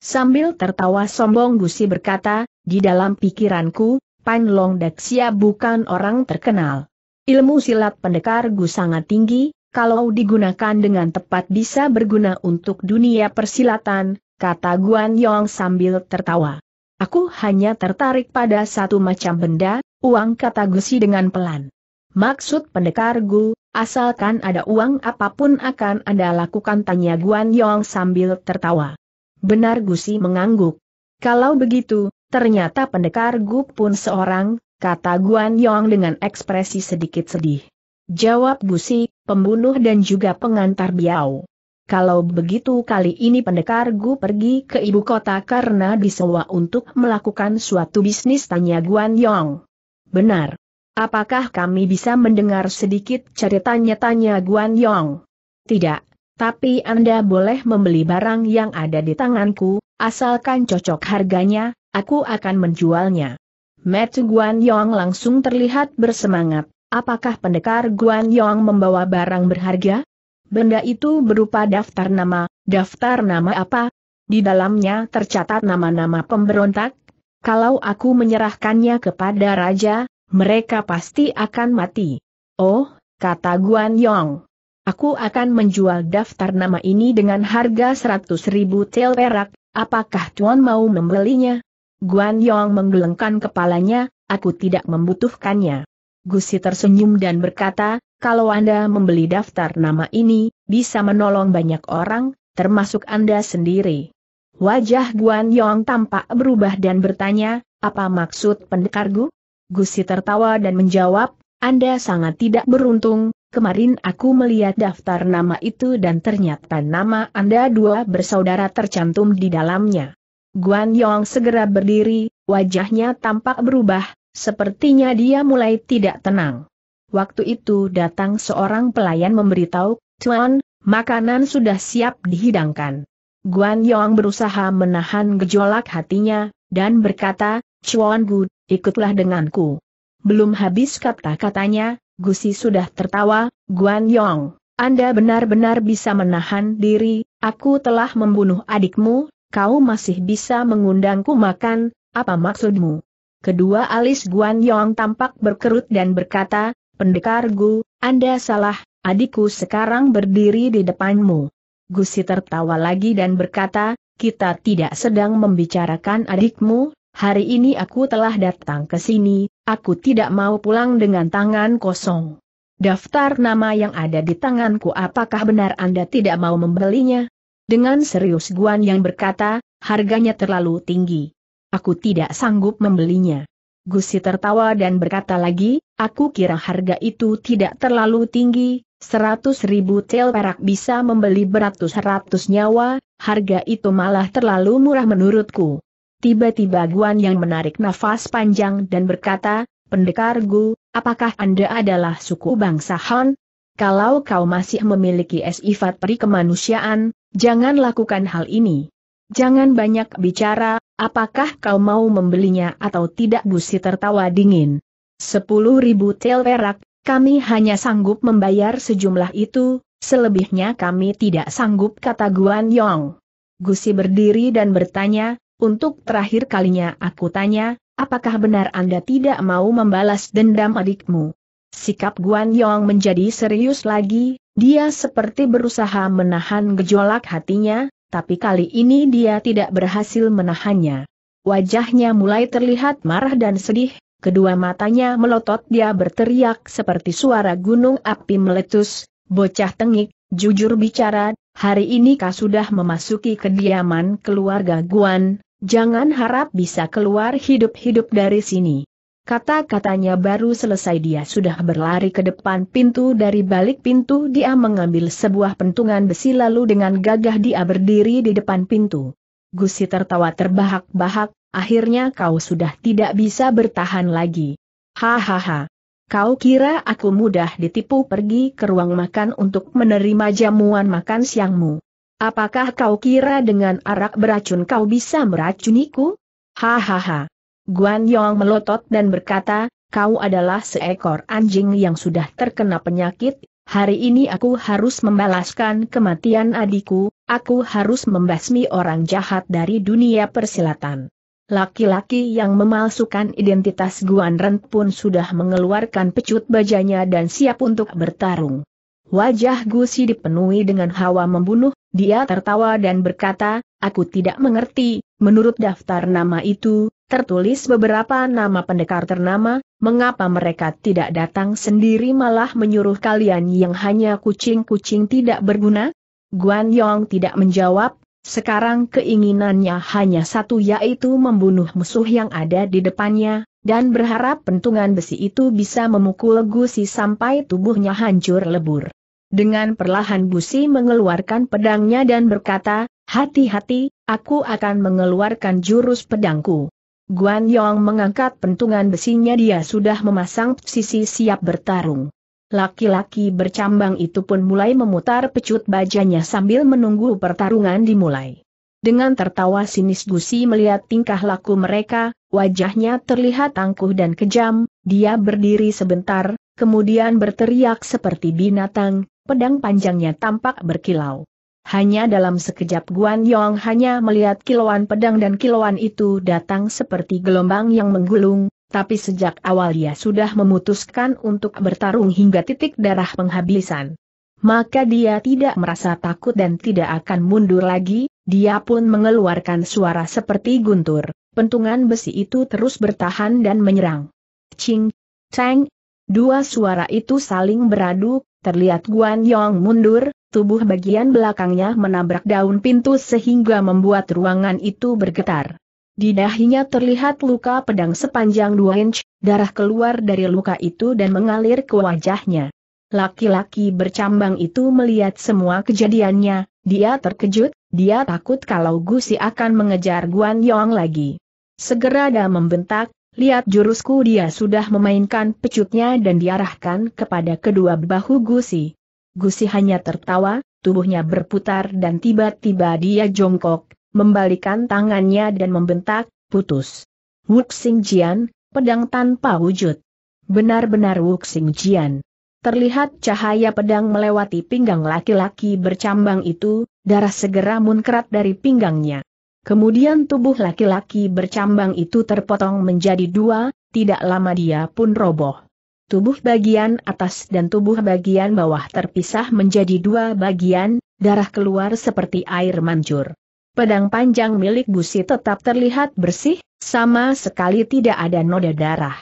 Speaker 1: Sambil tertawa sombong Gusi berkata, di dalam pikiranku, Pan Long Daxia bukan orang terkenal. Ilmu silat pendekar Gu sangat tinggi, kalau digunakan dengan tepat bisa berguna untuk dunia persilatan, kata Guan Yong sambil tertawa. Aku hanya tertarik pada satu macam benda, uang kata Gusi dengan pelan. Maksud pendekar Gu, asalkan ada uang apapun akan Anda lakukan tanya Guan Yong sambil tertawa. Benar Gusi mengangguk. Kalau begitu, ternyata pendekar Gu pun seorang kata Guan Yong dengan ekspresi sedikit sedih. Jawab Gusi, pembunuh dan juga pengantar Biao. Kalau begitu kali ini pendekar Gu pergi ke ibu kota karena disewa untuk melakukan suatu bisnis tanya Guan Yong. Benar. Apakah kami bisa mendengar sedikit ceritanya-tanya Guan Yong? Tidak, tapi Anda boleh membeli barang yang ada di tanganku, asalkan cocok harganya, aku akan menjualnya. Mat Guan Yong langsung terlihat bersemangat. Apakah pendekar Guan Yong membawa barang berharga? Benda itu berupa daftar nama, daftar nama apa? Di dalamnya tercatat nama-nama pemberontak. Kalau aku menyerahkannya kepada raja, mereka pasti akan mati. Oh, kata Guan Yong. Aku akan menjual daftar nama ini dengan harga 100 ribu tel perak, apakah Tuan mau membelinya? Guan Yong menggelengkan kepalanya, aku tidak membutuhkannya. Gusi tersenyum dan berkata, kalau Anda membeli daftar nama ini, bisa menolong banyak orang, termasuk Anda sendiri. Wajah Guan Yong tampak berubah dan bertanya, apa maksud pendekar Gu? Gusi tertawa dan menjawab, Anda sangat tidak beruntung, kemarin aku melihat daftar nama itu dan ternyata nama Anda dua bersaudara tercantum di dalamnya. Guan Yong segera berdiri, wajahnya tampak berubah, sepertinya dia mulai tidak tenang. Waktu itu datang seorang pelayan memberitahu, Tuan, makanan sudah siap dihidangkan. Guan Yong berusaha menahan gejolak hatinya, dan berkata, Chuan Gu, ikutlah denganku. Belum habis kata-katanya, Gusi sudah tertawa, Guan Yong, Anda benar-benar bisa menahan diri, aku telah membunuh adikmu kau masih bisa mengundangku makan, apa maksudmu? Kedua alis Guan Yong tampak berkerut dan berkata, Pendekar Gu, Anda salah, adikku sekarang berdiri di depanmu. Gusi tertawa lagi dan berkata, kita tidak sedang membicarakan adikmu, hari ini aku telah datang ke sini, aku tidak mau pulang dengan tangan kosong. Daftar nama yang ada di tanganku apakah benar Anda tidak mau membelinya? Dengan serius Guan yang berkata, harganya terlalu tinggi. Aku tidak sanggup membelinya. Gusi tertawa dan berkata lagi, aku kira harga itu tidak terlalu tinggi, seratus ribu tel perak bisa membeli beratus-ratus nyawa, harga itu malah terlalu murah menurutku. Tiba-tiba Guan yang menarik nafas panjang dan berkata, Pendekar Gu, apakah Anda adalah suku bangsa Han? Kalau kau masih memiliki sifat perikemanusiaan, Jangan lakukan hal ini. Jangan banyak bicara, apakah kau mau membelinya atau tidak Gusi tertawa dingin. Sepuluh ribu tel perak, kami hanya sanggup membayar sejumlah itu, selebihnya kami tidak sanggup kata Guan Yong. Gusi berdiri dan bertanya, untuk terakhir kalinya aku tanya, apakah benar Anda tidak mau membalas dendam adikmu? Sikap Guan Yong menjadi serius lagi, dia seperti berusaha menahan gejolak hatinya, tapi kali ini dia tidak berhasil menahannya. Wajahnya mulai terlihat marah dan sedih, kedua matanya melotot dia berteriak seperti suara gunung api meletus, bocah tengik, jujur bicara, hari ini kau sudah memasuki kediaman keluarga Guan, jangan harap bisa keluar hidup-hidup dari sini. Kata-katanya baru selesai dia sudah berlari ke depan pintu dari balik pintu dia mengambil sebuah pentungan besi lalu dengan gagah dia berdiri di depan pintu. Gusi tertawa terbahak-bahak, akhirnya kau sudah tidak bisa bertahan lagi. Hahaha. Kau kira aku mudah ditipu pergi ke ruang makan untuk menerima jamuan makan siangmu? Apakah kau kira dengan arak beracun kau bisa meracuniku? Hahaha. Guan Yong melotot dan berkata, kau adalah seekor anjing yang sudah terkena penyakit, hari ini aku harus membalaskan kematian adikku, aku harus membasmi orang jahat dari dunia persilatan. Laki-laki yang memalsukan identitas Guan Ren pun sudah mengeluarkan pecut bajanya dan siap untuk bertarung. Wajah Gu Gusi dipenuhi dengan hawa membunuh, dia tertawa dan berkata, aku tidak mengerti, menurut daftar nama itu, tertulis beberapa nama pendekar ternama, mengapa mereka tidak datang sendiri malah menyuruh kalian yang hanya kucing-kucing tidak berguna? Guan Yong tidak menjawab, sekarang keinginannya hanya satu yaitu membunuh musuh yang ada di depannya, dan berharap pentungan besi itu bisa memukul Gusi sampai tubuhnya hancur lebur. Dengan perlahan Gusi mengeluarkan pedangnya dan berkata, hati-hati, aku akan mengeluarkan jurus pedangku. Guan Yong mengangkat pentungan besinya dia sudah memasang sisi siap bertarung. Laki-laki bercambang itu pun mulai memutar pecut bajanya sambil menunggu pertarungan dimulai. Dengan tertawa sinis Gusi melihat tingkah laku mereka, wajahnya terlihat angkuh dan kejam, dia berdiri sebentar, kemudian berteriak seperti binatang, pedang panjangnya tampak berkilau. Hanya dalam sekejap Guan Yong hanya melihat kilauan pedang dan kilauan itu datang seperti gelombang yang menggulung, tapi sejak awal ia sudah memutuskan untuk bertarung hingga titik darah penghabisan. Maka dia tidak merasa takut dan tidak akan mundur lagi, dia pun mengeluarkan suara seperti guntur, pentungan besi itu terus bertahan dan menyerang. Ching, Cheng, dua suara itu saling beradu, terlihat Guan Yong mundur, tubuh bagian belakangnya menabrak daun pintu sehingga membuat ruangan itu bergetar. Di dahinya terlihat luka pedang sepanjang 2 inch, darah keluar dari luka itu dan mengalir ke wajahnya. Laki-laki bercambang itu melihat semua kejadiannya, dia terkejut, dia takut kalau Gusi akan mengejar Guan Yong lagi. Segera dia membentak, lihat jurusku dia sudah memainkan pecutnya dan diarahkan kepada kedua bahu Gusi. Gusi hanya tertawa, tubuhnya berputar dan tiba-tiba dia jongkok, membalikan tangannya dan membentak, putus. Wuxing Jian, pedang tanpa wujud. Benar-benar Wuxing Jian. Terlihat cahaya pedang melewati pinggang laki-laki bercambang itu, darah segera munkrat dari pinggangnya. Kemudian tubuh laki-laki bercambang itu terpotong menjadi dua, tidak lama dia pun roboh tubuh bagian atas dan tubuh bagian bawah terpisah menjadi dua bagian, darah keluar seperti air mancur. Pedang panjang milik Busi tetap terlihat bersih, sama sekali tidak ada noda darah.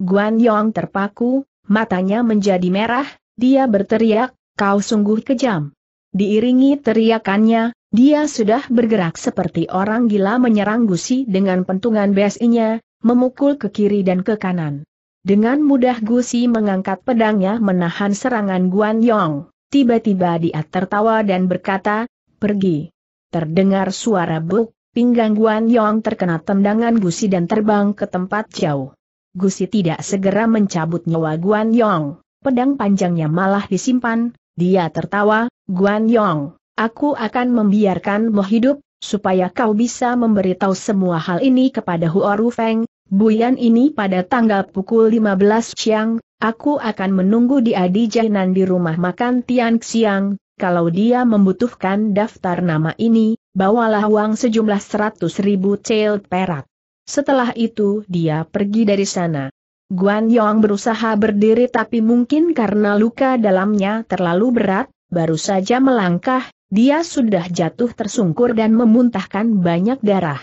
Speaker 1: Guan Yong terpaku, matanya menjadi merah, dia berteriak, kau sungguh kejam. Diiringi teriakannya, dia sudah bergerak seperti orang gila menyerang Gusi dengan pentungan besinya, memukul ke kiri dan ke kanan. Dengan mudah Gu Gusi mengangkat pedangnya menahan serangan Guan Yong. Tiba-tiba dia tertawa dan berkata, pergi. Terdengar suara buk, pinggang Guan Yong terkena tendangan Gu Gusi dan terbang ke tempat jauh. Gu Gusi tidak segera mencabut nyawa Guan Yong, pedang panjangnya malah disimpan, dia tertawa, Guan Yong, aku akan membiarkanmu hidup, supaya kau bisa memberitahu semua hal ini kepada Huoru Feng, Buyan ini pada tanggal pukul 15 siang, aku akan menunggu dia di Jainan di rumah makan Tian Xiang, kalau dia membutuhkan daftar nama ini, bawalah uang sejumlah 100 ribu cel perak. Setelah itu dia pergi dari sana. Guan Yong berusaha berdiri tapi mungkin karena luka dalamnya terlalu berat, baru saja melangkah, dia sudah jatuh tersungkur dan memuntahkan banyak darah.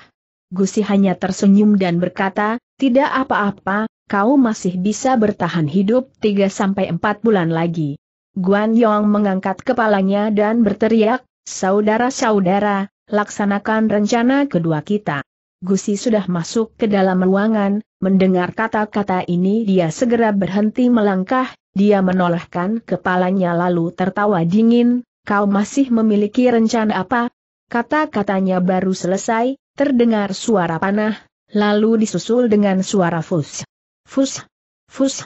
Speaker 1: Gusi hanya tersenyum dan berkata, tidak apa-apa, kau masih bisa bertahan hidup 3-4 bulan lagi. Guan Yong mengangkat kepalanya dan berteriak, saudara-saudara, laksanakan rencana kedua kita. Gusi sudah masuk ke dalam ruangan, mendengar kata-kata ini dia segera berhenti melangkah, dia menolehkan kepalanya lalu tertawa dingin, kau masih memiliki rencana apa? Kata-katanya baru selesai, Terdengar suara panah, lalu disusul dengan suara fus. Fus. Fus.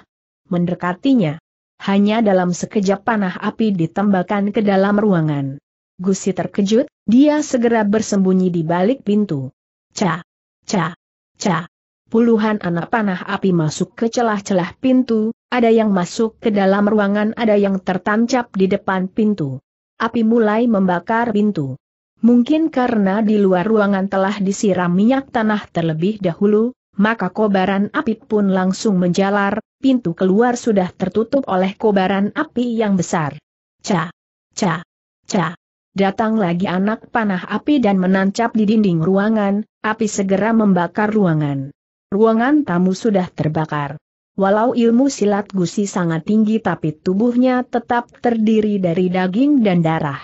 Speaker 1: Mendekatinya. Hanya dalam sekejap panah api ditembakkan ke dalam ruangan. Gusi terkejut, dia segera bersembunyi di balik pintu. Ca. Ca. Ca. Puluhan anak panah api masuk ke celah-celah pintu, ada yang masuk ke dalam ruangan ada yang tertancap di depan pintu. Api mulai membakar pintu. Mungkin karena di luar ruangan telah disiram minyak tanah terlebih dahulu, maka kobaran api pun langsung menjalar, pintu keluar sudah tertutup oleh kobaran api yang besar. Ca, ca, ca. Datang lagi anak panah api dan menancap di dinding ruangan, api segera membakar ruangan. Ruangan tamu sudah terbakar. Walau ilmu silat gusi sangat tinggi tapi tubuhnya tetap terdiri dari daging dan darah.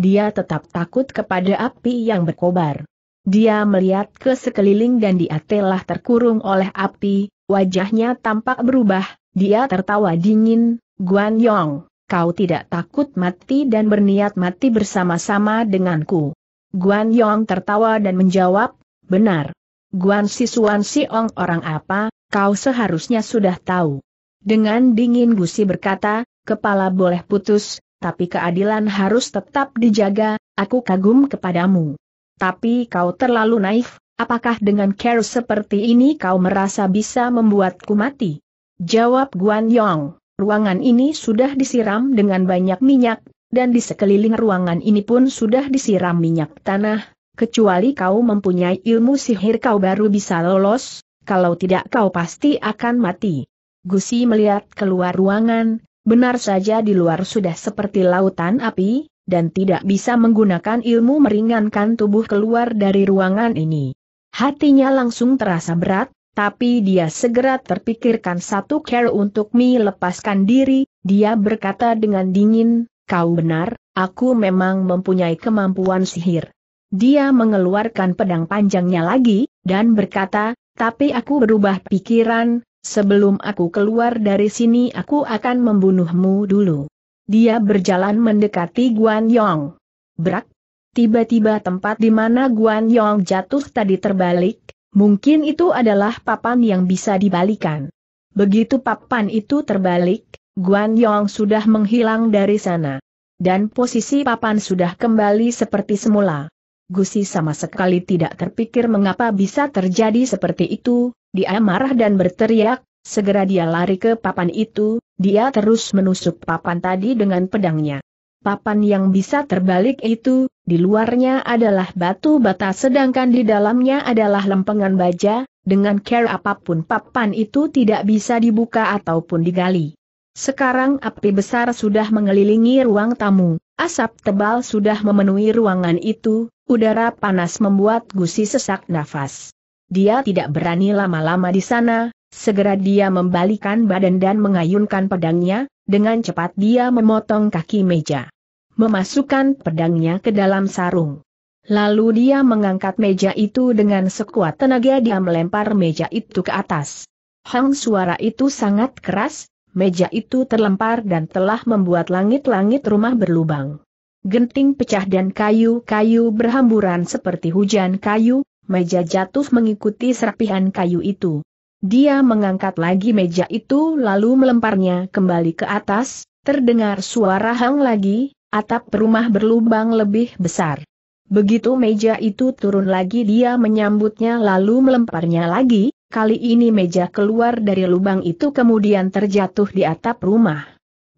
Speaker 1: Dia tetap takut kepada api yang berkobar. Dia melihat ke sekeliling dan dia telah terkurung oleh api, wajahnya tampak berubah, dia tertawa dingin, Guan Yong, kau tidak takut mati dan berniat mati bersama-sama denganku. Guan Yong tertawa dan menjawab, benar. Guan Sisuan Siong orang apa, kau seharusnya sudah tahu. Dengan dingin Gusi berkata, kepala boleh putus, tapi keadilan harus tetap dijaga, aku kagum kepadamu. Tapi kau terlalu naif, apakah dengan care seperti ini kau merasa bisa membuatku mati? Jawab Guan Yong, ruangan ini sudah disiram dengan banyak minyak, dan di sekeliling ruangan ini pun sudah disiram minyak tanah, kecuali kau mempunyai ilmu sihir kau baru bisa lolos, kalau tidak kau pasti akan mati. Gusi melihat keluar ruangan, Benar saja di luar sudah seperti lautan api, dan tidak bisa menggunakan ilmu meringankan tubuh keluar dari ruangan ini. Hatinya langsung terasa berat, tapi dia segera terpikirkan satu care untuk melepaskan diri, dia berkata dengan dingin, kau benar, aku memang mempunyai kemampuan sihir. Dia mengeluarkan pedang panjangnya lagi, dan berkata, tapi aku berubah pikiran, Sebelum aku keluar dari sini aku akan membunuhmu dulu. Dia berjalan mendekati Guan Yong. Brak! Tiba-tiba tempat di mana Guan Yong jatuh tadi terbalik, mungkin itu adalah papan yang bisa dibalikan. Begitu papan itu terbalik, Guan Yong sudah menghilang dari sana. Dan posisi papan sudah kembali seperti semula. Gusi sama sekali tidak terpikir mengapa bisa terjadi seperti itu, dia marah dan berteriak, segera dia lari ke papan itu, dia terus menusuk papan tadi dengan pedangnya. Papan yang bisa terbalik itu, di luarnya adalah batu bata sedangkan di dalamnya adalah lempengan baja, dengan care apapun papan itu tidak bisa dibuka ataupun digali. Sekarang api besar sudah mengelilingi ruang tamu, asap tebal sudah memenuhi ruangan itu, udara panas membuat Gusi sesak nafas. Dia tidak berani lama-lama di sana, segera dia membalikan badan dan mengayunkan pedangnya, dengan cepat dia memotong kaki meja. Memasukkan pedangnya ke dalam sarung. Lalu dia mengangkat meja itu dengan sekuat tenaga dia melempar meja itu ke atas. Hang suara itu sangat keras, meja itu terlempar dan telah membuat langit-langit rumah berlubang. Genting pecah dan kayu-kayu berhamburan seperti hujan kayu, meja jatuh mengikuti serpihan kayu itu. Dia mengangkat lagi meja itu lalu melemparnya kembali ke atas, terdengar suara hang lagi, atap rumah berlubang lebih besar. Begitu meja itu turun lagi dia menyambutnya lalu melemparnya lagi, kali ini meja keluar dari lubang itu kemudian terjatuh di atap rumah.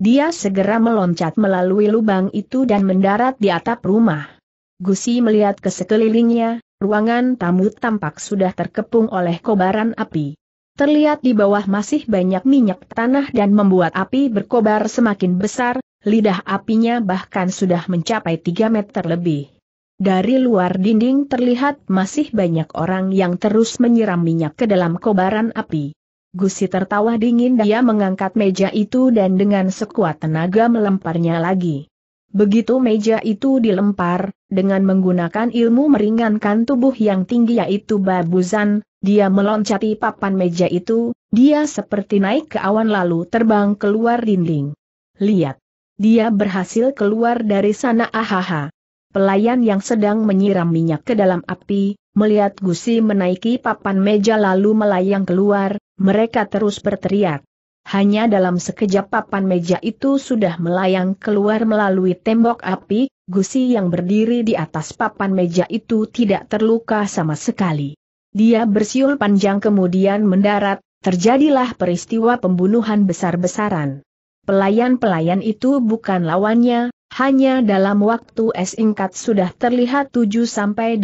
Speaker 1: Dia segera meloncat melalui lubang itu dan mendarat di atap rumah. Gusi melihat ke sekelilingnya, ruangan tamu tampak sudah terkepung oleh kobaran api. Terlihat di bawah masih banyak minyak tanah dan membuat api berkobar semakin besar, lidah apinya bahkan sudah mencapai 3 meter lebih. Dari luar dinding terlihat masih banyak orang yang terus menyiram minyak ke dalam kobaran api. Gusi tertawa dingin dia mengangkat meja itu dan dengan sekuat tenaga melemparnya lagi. Begitu meja itu dilempar, dengan menggunakan ilmu meringankan tubuh yang tinggi yaitu babuzan, dia meloncati papan meja itu, dia seperti naik ke awan lalu terbang keluar dinding. Lihat! Dia berhasil keluar dari sana ahaha. Pelayan yang sedang menyiram minyak ke dalam api, melihat Gusi menaiki papan meja lalu melayang keluar, mereka terus berteriak. Hanya dalam sekejap papan meja itu sudah melayang keluar melalui tembok api, Gusi yang berdiri di atas papan meja itu tidak terluka sama sekali. Dia bersiul panjang kemudian mendarat, terjadilah peristiwa pembunuhan besar-besaran. Pelayan-pelayan itu bukan lawannya, hanya dalam waktu es singkat sudah terlihat 7-8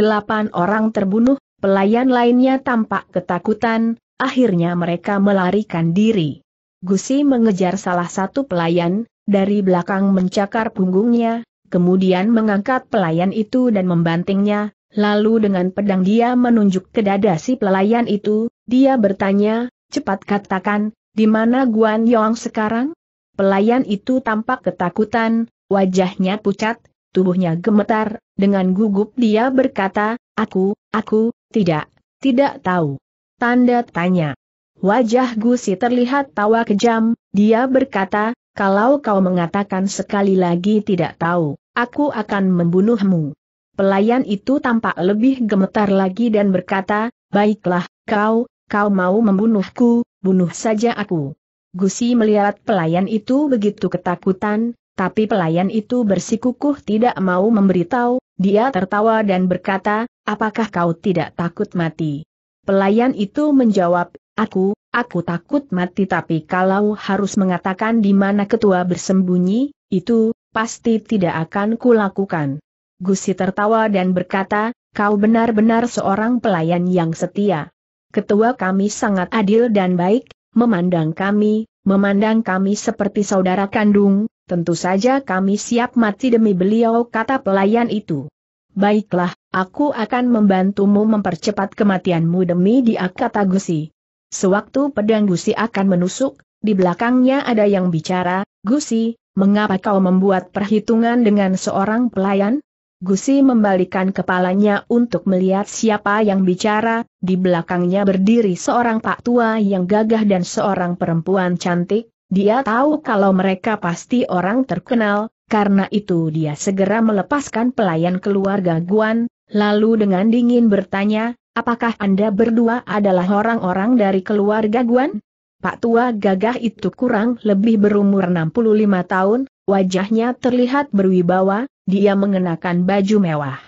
Speaker 1: orang terbunuh, pelayan lainnya tampak ketakutan, akhirnya mereka melarikan diri. Gusi mengejar salah satu pelayan, dari belakang mencakar punggungnya, kemudian mengangkat pelayan itu dan membantingnya, lalu dengan pedang dia menunjuk ke dada si pelayan itu, dia bertanya, cepat katakan, di mana Guan Yong sekarang? Pelayan itu tampak ketakutan, wajahnya pucat, tubuhnya gemetar, dengan gugup dia berkata, aku, aku, tidak, tidak tahu. Tanda tanya. Wajah Gusi terlihat tawa kejam, dia berkata, kalau kau mengatakan sekali lagi tidak tahu, aku akan membunuhmu. Pelayan itu tampak lebih gemetar lagi dan berkata, baiklah, kau, kau mau membunuhku, bunuh saja aku. Gusi melihat pelayan itu begitu ketakutan, tapi pelayan itu bersikukuh tidak mau memberitahu, dia tertawa dan berkata, apakah kau tidak takut mati? Pelayan itu menjawab, Aku, aku takut mati tapi kalau harus mengatakan di mana ketua bersembunyi, itu, pasti tidak akan kulakukan. Gusi tertawa dan berkata, kau benar-benar seorang pelayan yang setia. Ketua kami sangat adil dan baik, memandang kami, memandang kami seperti saudara kandung, tentu saja kami siap mati demi beliau kata pelayan itu. Baiklah, aku akan membantumu mempercepat kematianmu demi dia kata Gusi. Sewaktu pedang Gusi akan menusuk, di belakangnya ada yang bicara, Gusi, mengapa kau membuat perhitungan dengan seorang pelayan? Gusi membalikan kepalanya untuk melihat siapa yang bicara, di belakangnya berdiri seorang pak tua yang gagah dan seorang perempuan cantik, dia tahu kalau mereka pasti orang terkenal, karena itu dia segera melepaskan pelayan keluarga Guan, lalu dengan dingin bertanya, Apakah Anda berdua adalah orang-orang dari keluarga Guan? Pak Tua gagah itu kurang lebih berumur 65 tahun, wajahnya terlihat berwibawa, dia mengenakan baju mewah.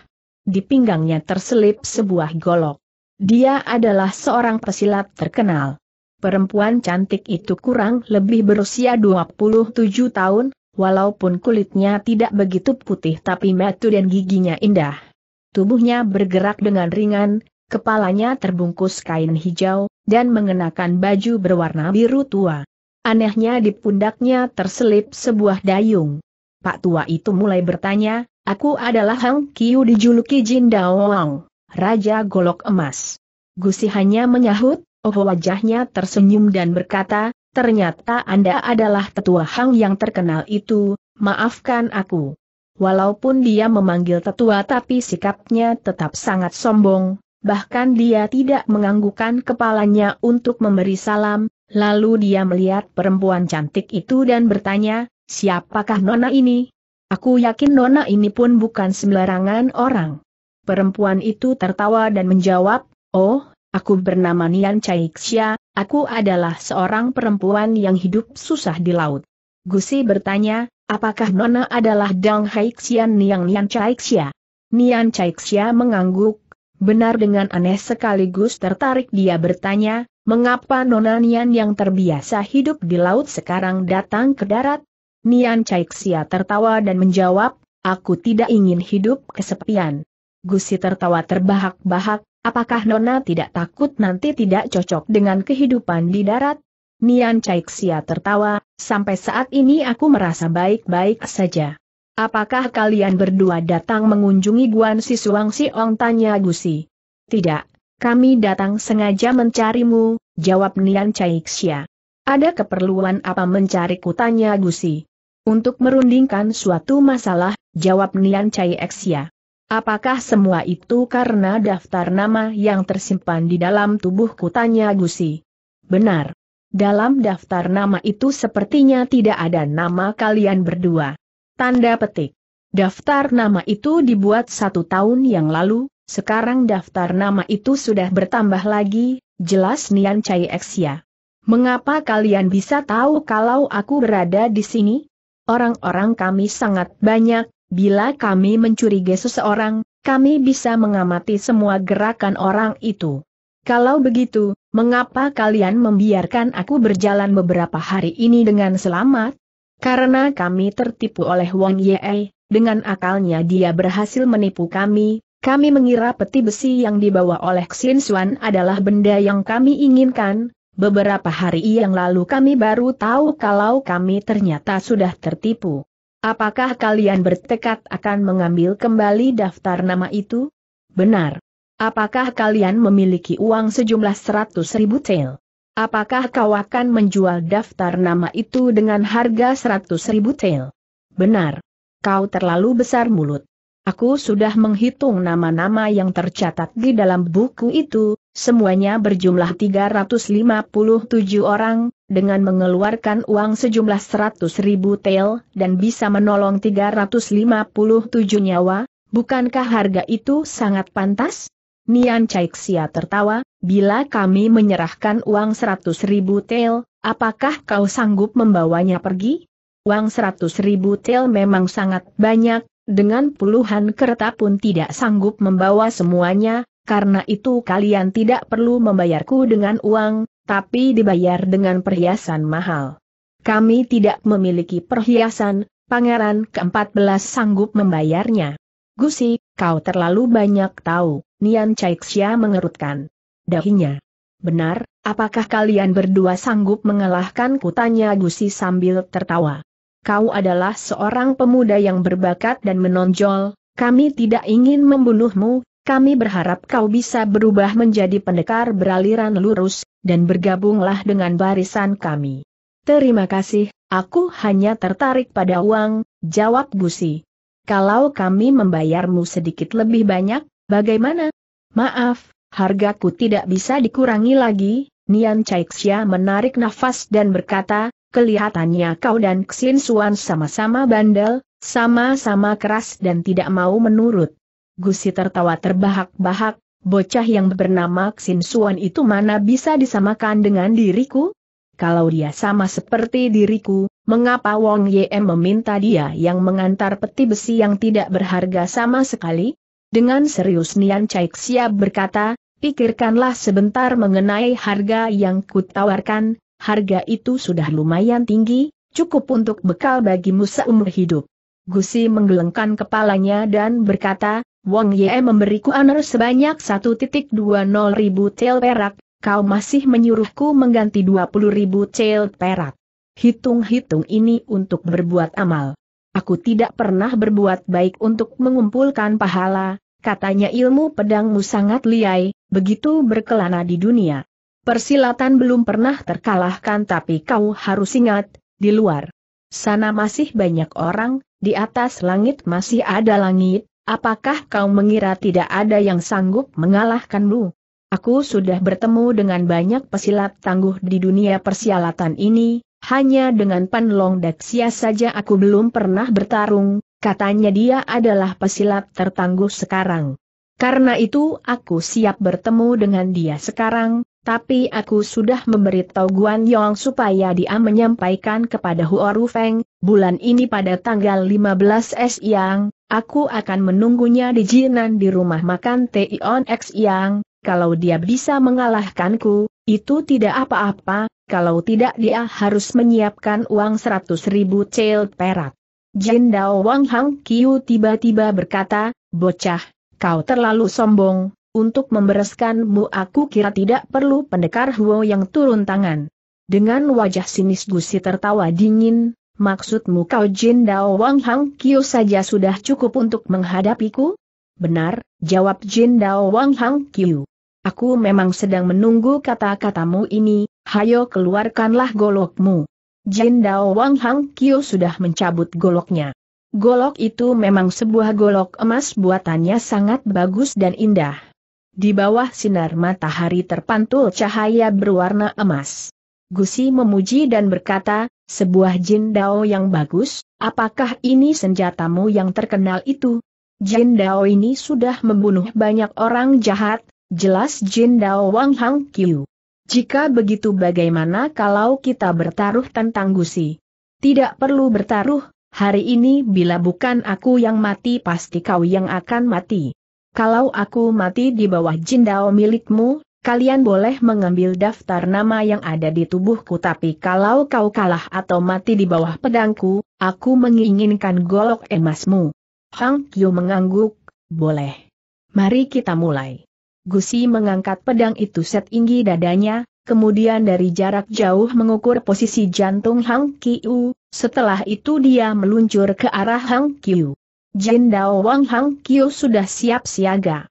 Speaker 1: Di pinggangnya terselip sebuah golok. Dia adalah seorang pesilat terkenal. Perempuan cantik itu kurang lebih berusia 27 tahun, walaupun kulitnya tidak begitu putih tapi metu dan giginya indah. Tubuhnya bergerak dengan ringan, Kepalanya terbungkus kain hijau, dan mengenakan baju berwarna biru tua. Anehnya di pundaknya terselip sebuah dayung. Pak tua itu mulai bertanya, aku adalah Hang Kiu dijuluki Jin Dao Wang, Raja Golok Emas. Gusi hanya menyahut, oh wajahnya tersenyum dan berkata, ternyata Anda adalah tetua Hang yang terkenal itu, maafkan aku. Walaupun dia memanggil tetua tapi sikapnya tetap sangat sombong, bahkan dia tidak menganggukkan kepalanya untuk memberi salam, lalu dia melihat perempuan cantik itu dan bertanya, siapakah nona ini? Aku yakin nona ini pun bukan sembarangan orang. Perempuan itu tertawa dan menjawab, oh, aku bernama Nian Xia, aku adalah seorang perempuan yang hidup susah di laut. Gusi bertanya, apakah Nona adalah Dang Haixian yang Nian Caixia? Nian Caixia mengangguk, benar dengan aneh sekaligus tertarik dia bertanya, mengapa Nona Nian yang terbiasa hidup di laut sekarang datang ke darat? Nian Caixia tertawa dan menjawab, aku tidak ingin hidup kesepian. Gusi tertawa terbahak-bahak, apakah Nona tidak takut nanti tidak cocok dengan kehidupan di darat? Nian Caixia tertawa, sampai saat ini aku merasa baik-baik saja. Apakah kalian berdua datang mengunjungi Guan Si Si Si? Tanya Gusi. Tidak, kami datang sengaja mencarimu, jawab Nian Caixia. Ada keperluan apa mencariku? Tanya Gusi. Untuk merundingkan suatu masalah, jawab Nian Caixia. Apakah semua itu karena daftar nama yang tersimpan di dalam tubuhku? Tanya Gusi. Benar. Dalam daftar nama itu sepertinya tidak ada nama kalian berdua. Tanda petik. Daftar nama itu dibuat satu tahun yang lalu, sekarang daftar nama itu sudah bertambah lagi, jelas Nian Chai Xia. Ya. Mengapa kalian bisa tahu kalau aku berada di sini? Orang-orang kami sangat banyak, bila kami mencurigai seseorang, kami bisa mengamati semua gerakan orang itu. Kalau begitu, mengapa kalian membiarkan aku berjalan beberapa hari ini dengan selamat? Karena kami tertipu oleh Wang Ye, dengan akalnya dia berhasil menipu kami, kami mengira peti besi yang dibawa oleh Xin Xuan adalah benda yang kami inginkan, Beberapa hari yang lalu kami baru tahu kalau kami ternyata sudah tertipu. Apakah kalian bertekad akan mengambil kembali daftar nama itu? Benar. Apakah kalian memiliki uang sejumlah 100 ribu tel? Apakah kau akan menjual daftar nama itu dengan harga 100 ribu tel? Benar. Kau terlalu besar mulut. Aku sudah menghitung nama-nama yang tercatat di dalam buku itu, semuanya berjumlah 357 orang, dengan mengeluarkan uang sejumlah 100 ribu tel dan bisa menolong 357 nyawa, bukankah harga itu sangat pantas? Nian Caixia tertawa, bila kami menyerahkan uang seratus ribu tel, apakah kau sanggup membawanya pergi? Uang seratus ribu tel memang sangat banyak, dengan puluhan kereta pun tidak sanggup membawa semuanya, karena itu kalian tidak perlu membayarku dengan uang, tapi dibayar dengan perhiasan mahal. Kami tidak memiliki perhiasan, pangeran ke-14 sanggup membayarnya. Gusi, kau terlalu banyak tahu, Nian Caixia mengerutkan dahinya. Benar, apakah kalian berdua sanggup mengalahkan kutanya Gusi sambil tertawa. Kau adalah seorang pemuda yang berbakat dan menonjol, kami tidak ingin membunuhmu, kami berharap kau bisa berubah menjadi pendekar beraliran lurus, dan bergabunglah dengan barisan kami. Terima kasih, aku hanya tertarik pada uang, jawab Gusi. Kalau kami membayarmu sedikit lebih banyak, bagaimana? Maaf, hargaku tidak bisa dikurangi lagi, Nian Caixia menarik nafas dan berkata, kelihatannya kau dan Xin Suan sama-sama bandel, sama-sama keras dan tidak mau menurut. Gusi tertawa terbahak-bahak, bocah yang bernama Xin Suan itu mana bisa disamakan dengan diriku? Kalau dia sama seperti diriku, mengapa Wong YM meminta dia yang mengantar peti besi yang tidak berharga sama sekali? Dengan serius Nian Caixia berkata, Pikirkanlah sebentar mengenai harga yang kutawarkan, harga itu sudah lumayan tinggi, cukup untuk bekal bagimu seumur hidup. Gusi menggelengkan kepalanya dan berkata, Wong Ye memberiku aner sebanyak 1.20 ribu tel perak, kau masih menyuruhku mengganti 20 ribu tel perak. Hitung-hitung ini untuk berbuat amal. Aku tidak pernah berbuat baik untuk mengumpulkan pahala, Katanya ilmu pedangmu sangat liai, begitu berkelana di dunia. Persilatan belum pernah terkalahkan tapi kau harus ingat, di luar sana masih banyak orang, di atas langit masih ada langit, apakah kau mengira tidak ada yang sanggup mengalahkanmu? Aku sudah bertemu dengan banyak pesilat tangguh di dunia persilatan ini, hanya dengan Panlong Daksia saja aku belum pernah bertarung, Katanya dia adalah pesilat tertangguh sekarang. Karena itu aku siap bertemu dengan dia sekarang, tapi aku sudah memberitahu Guan Yong supaya dia menyampaikan kepada Huoru Rufeng, bulan ini pada tanggal 15 S yang, aku akan menunggunya di Jinan di rumah makan Tion X yang, kalau dia bisa mengalahkanku, itu tidak apa-apa, kalau tidak dia harus menyiapkan uang 100 ribu cel perak. Jin Dao Wang Hang Kiu tiba-tiba berkata, Bocah, kau terlalu sombong, untuk membereskanmu aku kira tidak perlu pendekar Huo yang turun tangan. Dengan wajah sinis Gusi tertawa dingin, maksudmu kau Jin Dao Wang Hang Kiu saja sudah cukup untuk menghadapiku? Benar, jawab Jin Dao Wang Hang Kiu. Aku memang sedang menunggu kata-katamu ini, hayo keluarkanlah golokmu. Jin Dao Wang Hang Kyo sudah mencabut goloknya. Golok itu memang sebuah golok emas buatannya sangat bagus dan indah. Di bawah sinar matahari terpantul cahaya berwarna emas. Gusi memuji dan berkata, sebuah Jin Dao yang bagus, apakah ini senjatamu yang terkenal itu? Jin Dao ini sudah membunuh banyak orang jahat, jelas Jin Dao Wang Hang Kyu. Jika begitu bagaimana kalau kita bertaruh tentang gusi? Tidak perlu bertaruh, hari ini bila bukan aku yang mati pasti kau yang akan mati. Kalau aku mati di bawah jindao milikmu, kalian boleh mengambil daftar nama yang ada di tubuhku tapi kalau kau kalah atau mati di bawah pedangku, aku menginginkan golok emasmu. Hang Kyu mengangguk, boleh. Mari kita mulai. Gusi mengangkat pedang itu setinggi dadanya, kemudian dari jarak jauh mengukur posisi jantung Hang Kiu, setelah itu dia meluncur ke arah Hang Kiu. Jin Dao Wang Hang Kiu sudah siap siaga.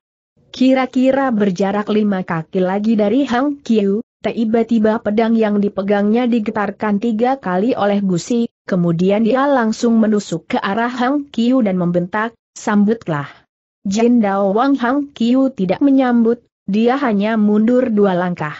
Speaker 1: Kira-kira berjarak lima kaki lagi dari Hang Kiu, tiba-tiba pedang yang dipegangnya digetarkan tiga kali oleh Gusi, kemudian dia langsung menusuk ke arah Hang Kiu dan membentak, sambutlah. Jin Dao Wang Hang Kiu tidak menyambut, dia hanya mundur dua langkah.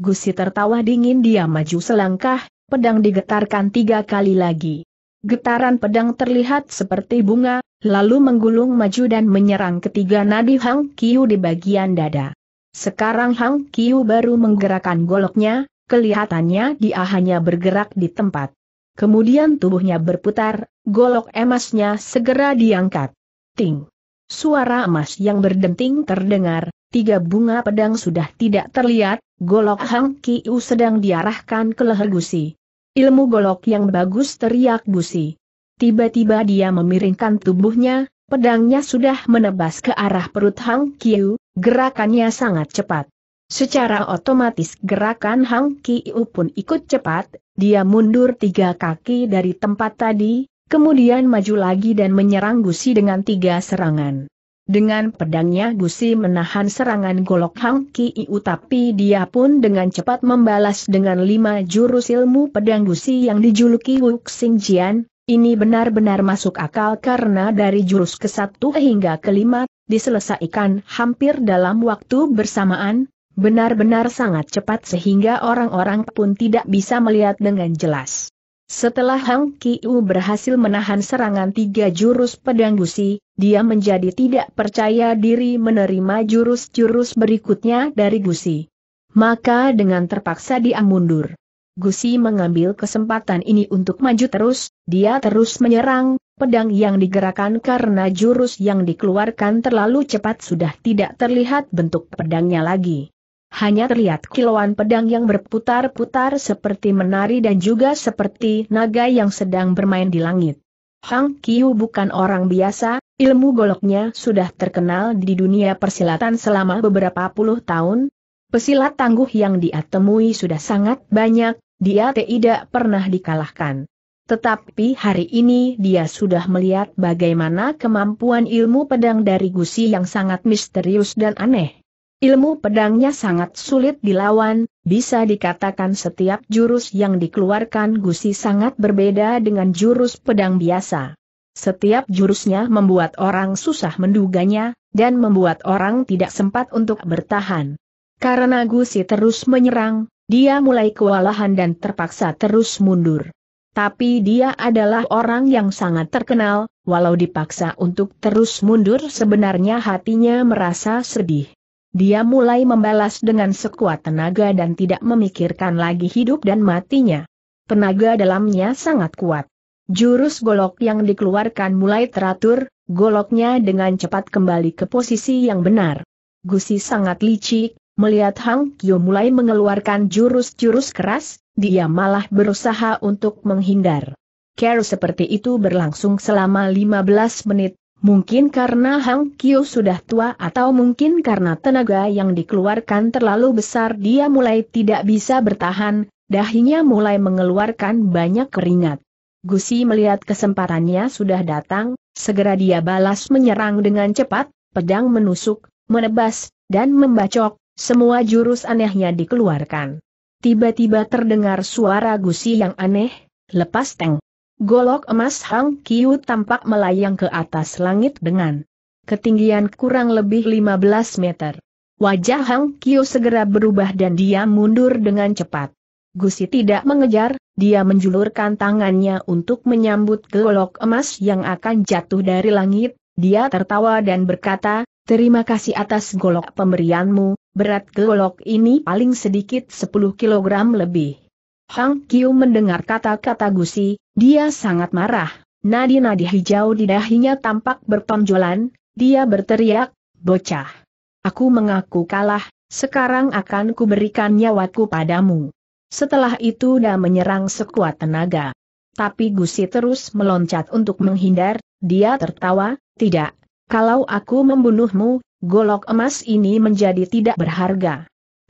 Speaker 1: Gusi tertawa dingin dia maju selangkah, pedang digetarkan tiga kali lagi. Getaran pedang terlihat seperti bunga, lalu menggulung maju dan menyerang ketiga nadi Hang Kiu di bagian dada. Sekarang Hang Kiu baru menggerakkan goloknya, kelihatannya dia hanya bergerak di tempat. Kemudian tubuhnya berputar, golok emasnya segera diangkat. Ting! Suara emas yang berdenting terdengar, tiga bunga pedang sudah tidak terlihat, golok Hang Kiu sedang diarahkan ke leher Gusi. Ilmu golok yang bagus teriak Gusi. Tiba-tiba dia memiringkan tubuhnya, pedangnya sudah menebas ke arah perut Hang Kiu, gerakannya sangat cepat. Secara otomatis gerakan Hang Kiu pun ikut cepat, dia mundur tiga kaki dari tempat tadi, Kemudian maju lagi dan menyerang Gusi dengan tiga serangan. Dengan pedangnya Gusi menahan serangan golok Hang Kiu tapi dia pun dengan cepat membalas dengan lima jurus ilmu pedang Gusi yang dijuluki Wuk Sing Jian, ini benar-benar masuk akal karena dari jurus ke satu hingga ke lima, diselesaikan hampir dalam waktu bersamaan, benar-benar sangat cepat sehingga orang-orang pun tidak bisa melihat dengan jelas. Setelah Hang Kiu berhasil menahan serangan tiga jurus pedang gusi, dia menjadi tidak percaya diri menerima jurus-jurus berikutnya dari gusi. Maka dengan terpaksa dia mundur. Gusi mengambil kesempatan ini untuk maju terus, dia terus menyerang, pedang yang digerakkan karena jurus yang dikeluarkan terlalu cepat sudah tidak terlihat bentuk pedangnya lagi hanya terlihat kilauan pedang yang berputar-putar seperti menari dan juga seperti naga yang sedang bermain di langit. Hang Kiu bukan orang biasa, ilmu goloknya sudah terkenal di dunia persilatan selama beberapa puluh tahun. Pesilat tangguh yang dia temui sudah sangat banyak, dia tidak pernah dikalahkan. Tetapi hari ini dia sudah melihat bagaimana kemampuan ilmu pedang dari Gusi yang sangat misterius dan aneh. Ilmu pedangnya sangat sulit dilawan, bisa dikatakan setiap jurus yang dikeluarkan Gusi sangat berbeda dengan jurus pedang biasa. Setiap jurusnya membuat orang susah menduganya, dan membuat orang tidak sempat untuk bertahan. Karena Gusi terus menyerang, dia mulai kewalahan dan terpaksa terus mundur. Tapi dia adalah orang yang sangat terkenal, walau dipaksa untuk terus mundur sebenarnya hatinya merasa sedih. Dia mulai membalas dengan sekuat tenaga dan tidak memikirkan lagi hidup dan matinya. Tenaga dalamnya sangat kuat. Jurus golok yang dikeluarkan mulai teratur, goloknya dengan cepat kembali ke posisi yang benar. Gusi sangat licik, melihat Hang Kyo mulai mengeluarkan jurus-jurus keras, dia malah berusaha untuk menghindar. Care seperti itu berlangsung selama 15 menit, Mungkin karena Hang Kyu sudah tua atau mungkin karena tenaga yang dikeluarkan terlalu besar dia mulai tidak bisa bertahan, dahinya mulai mengeluarkan banyak keringat. Gusi melihat kesempatannya sudah datang, segera dia balas menyerang dengan cepat, pedang menusuk, menebas, dan membacok, semua jurus anehnya dikeluarkan. Tiba-tiba terdengar suara gusi yang aneh, lepas teng. Golok emas Hang Kiu tampak melayang ke atas langit dengan ketinggian kurang lebih 15 meter. Wajah Hang Kiu segera berubah dan dia mundur dengan cepat. Gusi tidak mengejar, dia menjulurkan tangannya untuk menyambut golok emas yang akan jatuh dari langit, dia tertawa dan berkata, terima kasih atas golok pemberianmu, berat golok ini paling sedikit 10 kg lebih. Hang Kiu mendengar kata-kata Gusi, dia sangat marah. Nadi-nadi hijau di dahinya tampak bertonjolan, dia berteriak, bocah. Aku mengaku kalah, sekarang akan kuberikan nyawaku padamu. Setelah itu dia menyerang sekuat tenaga. Tapi Gusi terus meloncat untuk menghindar, dia tertawa, tidak, kalau aku membunuhmu, golok emas ini menjadi tidak berharga.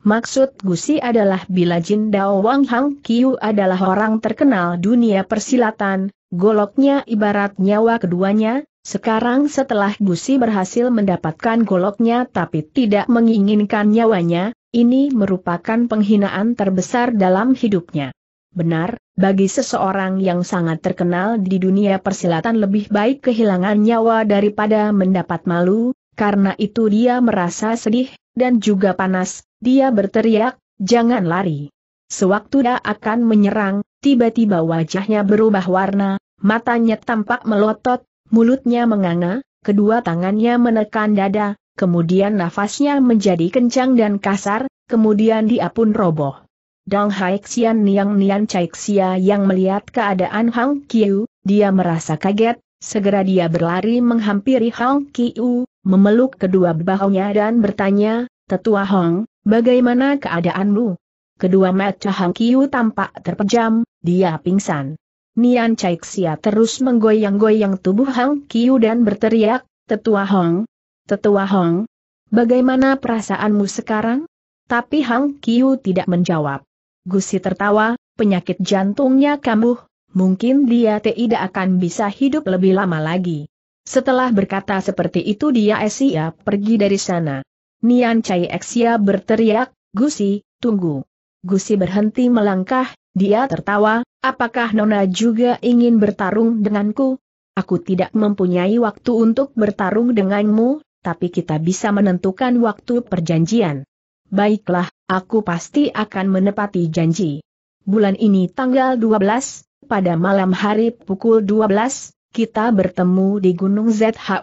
Speaker 1: Maksud Gusi adalah bila Jin Dao Wang Hang Kiu adalah orang terkenal dunia persilatan, goloknya ibarat nyawa keduanya, sekarang setelah Gusi berhasil mendapatkan goloknya tapi tidak menginginkan nyawanya, ini merupakan penghinaan terbesar dalam hidupnya. Benar, bagi seseorang yang sangat terkenal di dunia persilatan lebih baik kehilangan nyawa daripada mendapat malu, karena itu dia merasa sedih, dan juga panas, dia berteriak, jangan lari. Sewaktu dia akan menyerang, tiba-tiba wajahnya berubah warna, matanya tampak melotot, mulutnya menganga, kedua tangannya menekan dada, kemudian nafasnya menjadi kencang dan kasar, kemudian dia pun roboh. Dang Haixian Niang Nian Caixia yang melihat keadaan Hang Kiu, dia merasa kaget, segera dia berlari menghampiri Hang Kiu, memeluk kedua bahunya dan bertanya, Tetua Hong, Bagaimana keadaanmu? Kedua mata Hang Kiu tampak terpejam, dia pingsan. Nian Caixia terus menggoyang-goyang tubuh Hang Kiu dan berteriak, Tetua Hong, Tetua Hong, bagaimana perasaanmu sekarang? Tapi Hang Kiu tidak menjawab. Gusi tertawa, penyakit jantungnya kambuh, mungkin dia tidak akan bisa hidup lebih lama lagi. Setelah berkata seperti itu dia siap pergi dari sana. Nian Chai Xia berteriak, Gusi, tunggu. Gusi berhenti melangkah, dia tertawa, apakah Nona juga ingin bertarung denganku? Aku tidak mempunyai waktu untuk bertarung denganmu, tapi kita bisa menentukan waktu perjanjian. Baiklah, aku pasti akan menepati janji. Bulan ini tanggal 12, pada malam hari pukul 12, kita bertemu di Gunung ZH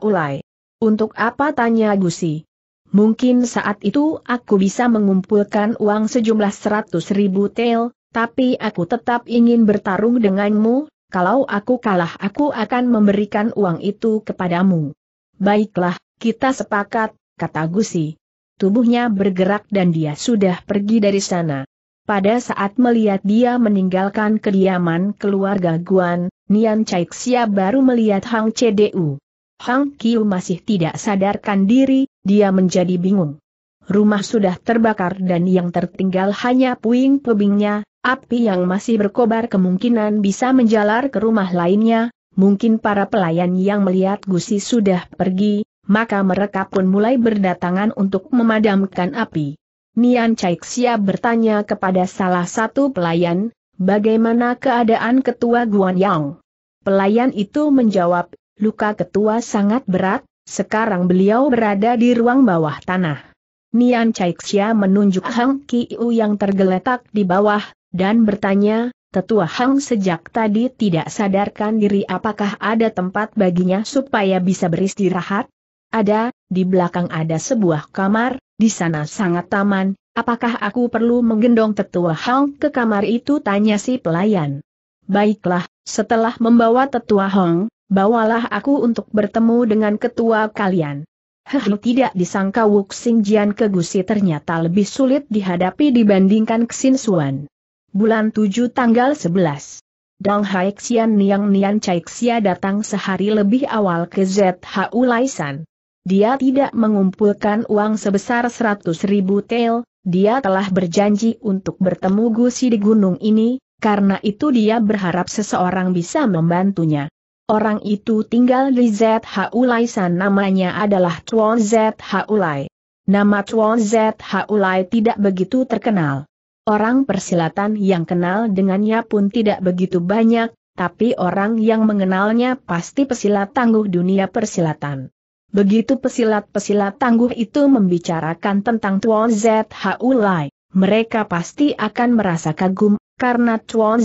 Speaker 1: Untuk apa tanya Gusi? Mungkin saat itu aku bisa mengumpulkan uang sejumlah seratus ribu tel, tapi aku tetap ingin bertarung denganmu, kalau aku kalah aku akan memberikan uang itu kepadamu. Baiklah, kita sepakat, kata Gusi. Tubuhnya bergerak dan dia sudah pergi dari sana. Pada saat melihat dia meninggalkan kediaman keluarga Guan, Nian Caixia baru melihat Hang CDU. Hang Kiu masih tidak sadarkan diri, dia menjadi bingung. Rumah sudah terbakar dan yang tertinggal hanya puing pubingnya api yang masih berkobar kemungkinan bisa menjalar ke rumah lainnya, mungkin para pelayan yang melihat Gusi sudah pergi, maka mereka pun mulai berdatangan untuk memadamkan api. Nian Caixia bertanya kepada salah satu pelayan, bagaimana keadaan ketua Guan Yang? Pelayan itu menjawab, luka ketua sangat berat, sekarang beliau berada di ruang bawah tanah. Nian Caixia menunjuk Hang Kiu yang tergeletak di bawah, dan bertanya, Tetua Hang sejak tadi tidak sadarkan diri apakah ada tempat baginya supaya bisa beristirahat? Ada, di belakang ada sebuah kamar, di sana sangat taman, apakah aku perlu menggendong Tetua Hang ke kamar itu tanya si pelayan. Baiklah, setelah membawa Tetua Hang bawalah aku untuk bertemu dengan ketua kalian. Heh tidak disangka Sing Jian Kegusi ternyata lebih sulit dihadapi dibandingkan Xin Suan. Bulan 7 tanggal 11. Dong Haixian Niang Nian Xia datang sehari lebih awal ke ZHU Laisan. Dia tidak mengumpulkan uang sebesar 100 ribu tel, dia telah berjanji untuk bertemu Gusi di gunung ini, karena itu dia berharap seseorang bisa membantunya. Orang itu tinggal di ZHU Laisan namanya adalah Tuan ZHU Lai. Nama Tuan ZHU Lai tidak begitu terkenal. Orang persilatan yang kenal dengannya pun tidak begitu banyak, tapi orang yang mengenalnya pasti pesilat tangguh dunia persilatan. Begitu pesilat-pesilat tangguh itu membicarakan tentang Tuan ZHU Lai, mereka pasti akan merasa kagum karena Chuan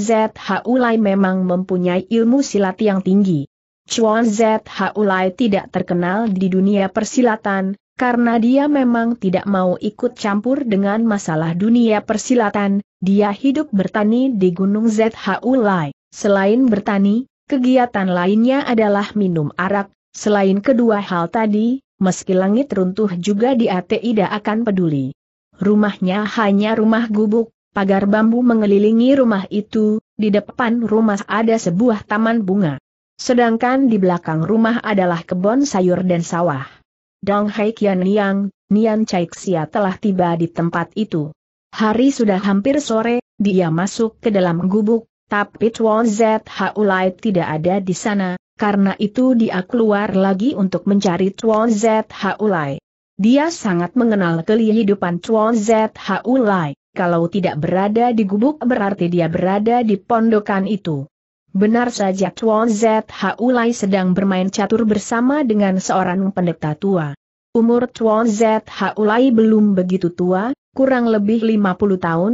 Speaker 1: Lai memang mempunyai ilmu silat yang tinggi. Chuan Lai tidak terkenal di dunia persilatan, karena dia memang tidak mau ikut campur dengan masalah dunia persilatan, dia hidup bertani di Gunung Lai. Selain bertani, kegiatan lainnya adalah minum arak, selain kedua hal tadi, meski langit runtuh juga dia tidak akan peduli. Rumahnya hanya rumah gubuk, pagar bambu mengelilingi rumah itu, di depan rumah ada sebuah taman bunga. Sedangkan di belakang rumah adalah kebun sayur dan sawah. Dong Hai Kian Niang, Nian Chai Xia telah tiba di tempat itu. Hari sudah hampir sore, dia masuk ke dalam gubuk, tapi Chuan Zhao Lai tidak ada di sana, karena itu dia keluar lagi untuk mencari Chuan Zhao Lai. Dia sangat mengenal kehidupan Chuan Zhao Lai kalau tidak berada di gubuk berarti dia berada di pondokan itu. Benar saja Chuan ZHU Lai sedang bermain catur bersama dengan seorang pendeta tua. Umur Chuan ZHU Lai belum begitu tua, kurang lebih 50 tahun.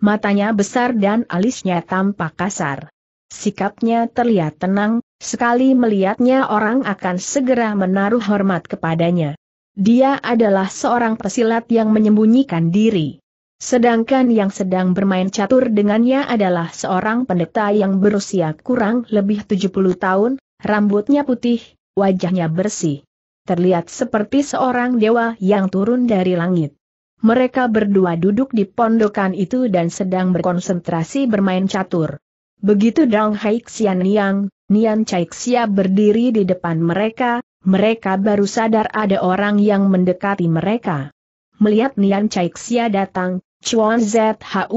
Speaker 1: Matanya besar dan alisnya tampak kasar. Sikapnya terlihat tenang, sekali melihatnya orang akan segera menaruh hormat kepadanya. Dia adalah seorang pesilat yang menyembunyikan diri. Sedangkan yang sedang bermain catur dengannya adalah seorang pendeta yang berusia kurang lebih 70 tahun, rambutnya putih, wajahnya bersih. Terlihat seperti seorang dewa yang turun dari langit. Mereka berdua duduk di pondokan itu dan sedang berkonsentrasi bermain catur. Begitu Dang Haixian Niang, Nian Caixia berdiri di depan mereka, mereka baru sadar ada orang yang mendekati mereka. Melihat Nian Caixia datang, Chuan Zhu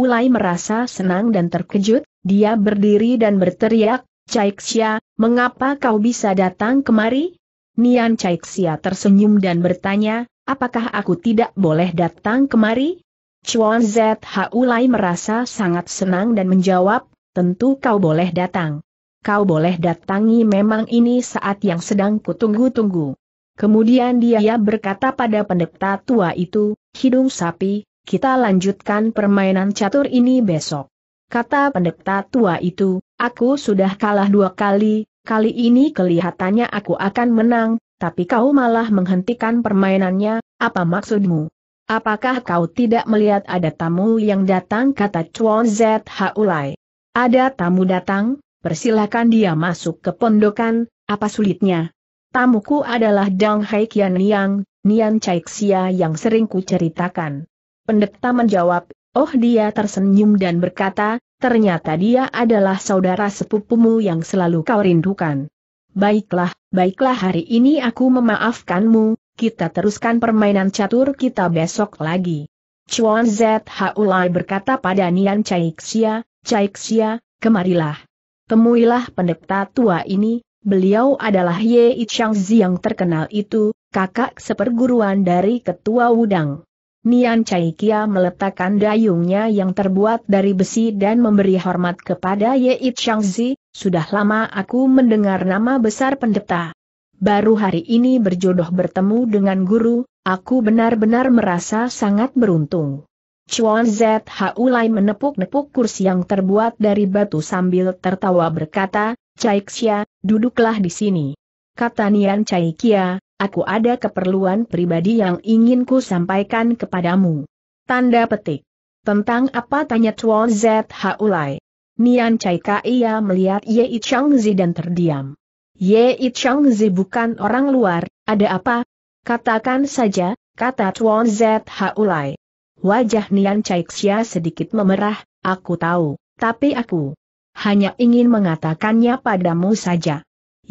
Speaker 1: Lai merasa senang dan terkejut, dia berdiri dan berteriak, Caixia, mengapa kau bisa datang kemari? Nian Caixia tersenyum dan bertanya, apakah aku tidak boleh datang kemari? Chuan Zhu Lai merasa sangat senang dan menjawab, tentu kau boleh datang. Kau boleh datangi memang ini saat yang sedang kutunggu-tunggu. Kemudian dia berkata pada pendeta tua itu, hidung sapi, kita lanjutkan permainan catur ini besok. Kata pendeta tua itu, aku sudah kalah dua kali, kali ini kelihatannya aku akan menang, tapi kau malah menghentikan permainannya, apa maksudmu? Apakah kau tidak melihat ada tamu yang datang kata Chuan Zhaulai? Ada tamu datang, persilahkan dia masuk ke pondokan, apa sulitnya? Tamuku adalah Dang Hai Qian Niang, Nian Caixia yang sering kuceritakan. Pendeta menjawab, oh dia tersenyum dan berkata, ternyata dia adalah saudara sepupumu yang selalu kau rindukan. Baiklah, baiklah hari ini aku memaafkanmu, kita teruskan permainan catur kita besok lagi. Chuan Zhaulai berkata pada Nian Caixia, Caixia, kemarilah. Temuilah pendeta tua ini, Beliau adalah Ye Changzi yang terkenal itu, kakak seperguruan dari Ketua udang. Nian Chaikia meletakkan dayungnya yang terbuat dari besi dan memberi hormat kepada Yeit Shangzi, sudah lama aku mendengar nama besar pendeta. Baru hari ini berjodoh bertemu dengan guru, aku benar-benar merasa sangat beruntung. Chuan ZHU Lai menepuk-nepuk kursi yang terbuat dari batu sambil tertawa berkata, Caixia, duduklah di sini. Kata Nian Chaikia, aku ada keperluan pribadi yang ingin ku sampaikan kepadamu. Tanda petik. Tentang apa tanya Chuan Zhaolai? Nian Chai Kaiya melihat Ye Changzi dan terdiam. Ye Changzi bukan orang luar, ada apa? Katakan saja, kata Chuan Zhaolai. Wajah Nian Chai Xia sedikit memerah, aku tahu, tapi aku hanya ingin mengatakannya padamu saja.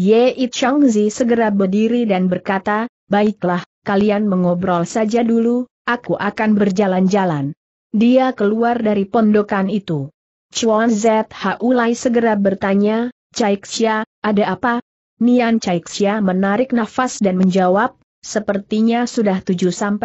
Speaker 1: Ye Changzi segera berdiri dan berkata, baiklah, kalian mengobrol saja dulu, aku akan berjalan-jalan. Dia keluar dari pondokan itu. Chuan Lai segera bertanya, Caixia, ada apa? Nian Caixia menarik nafas dan menjawab, sepertinya sudah 7-8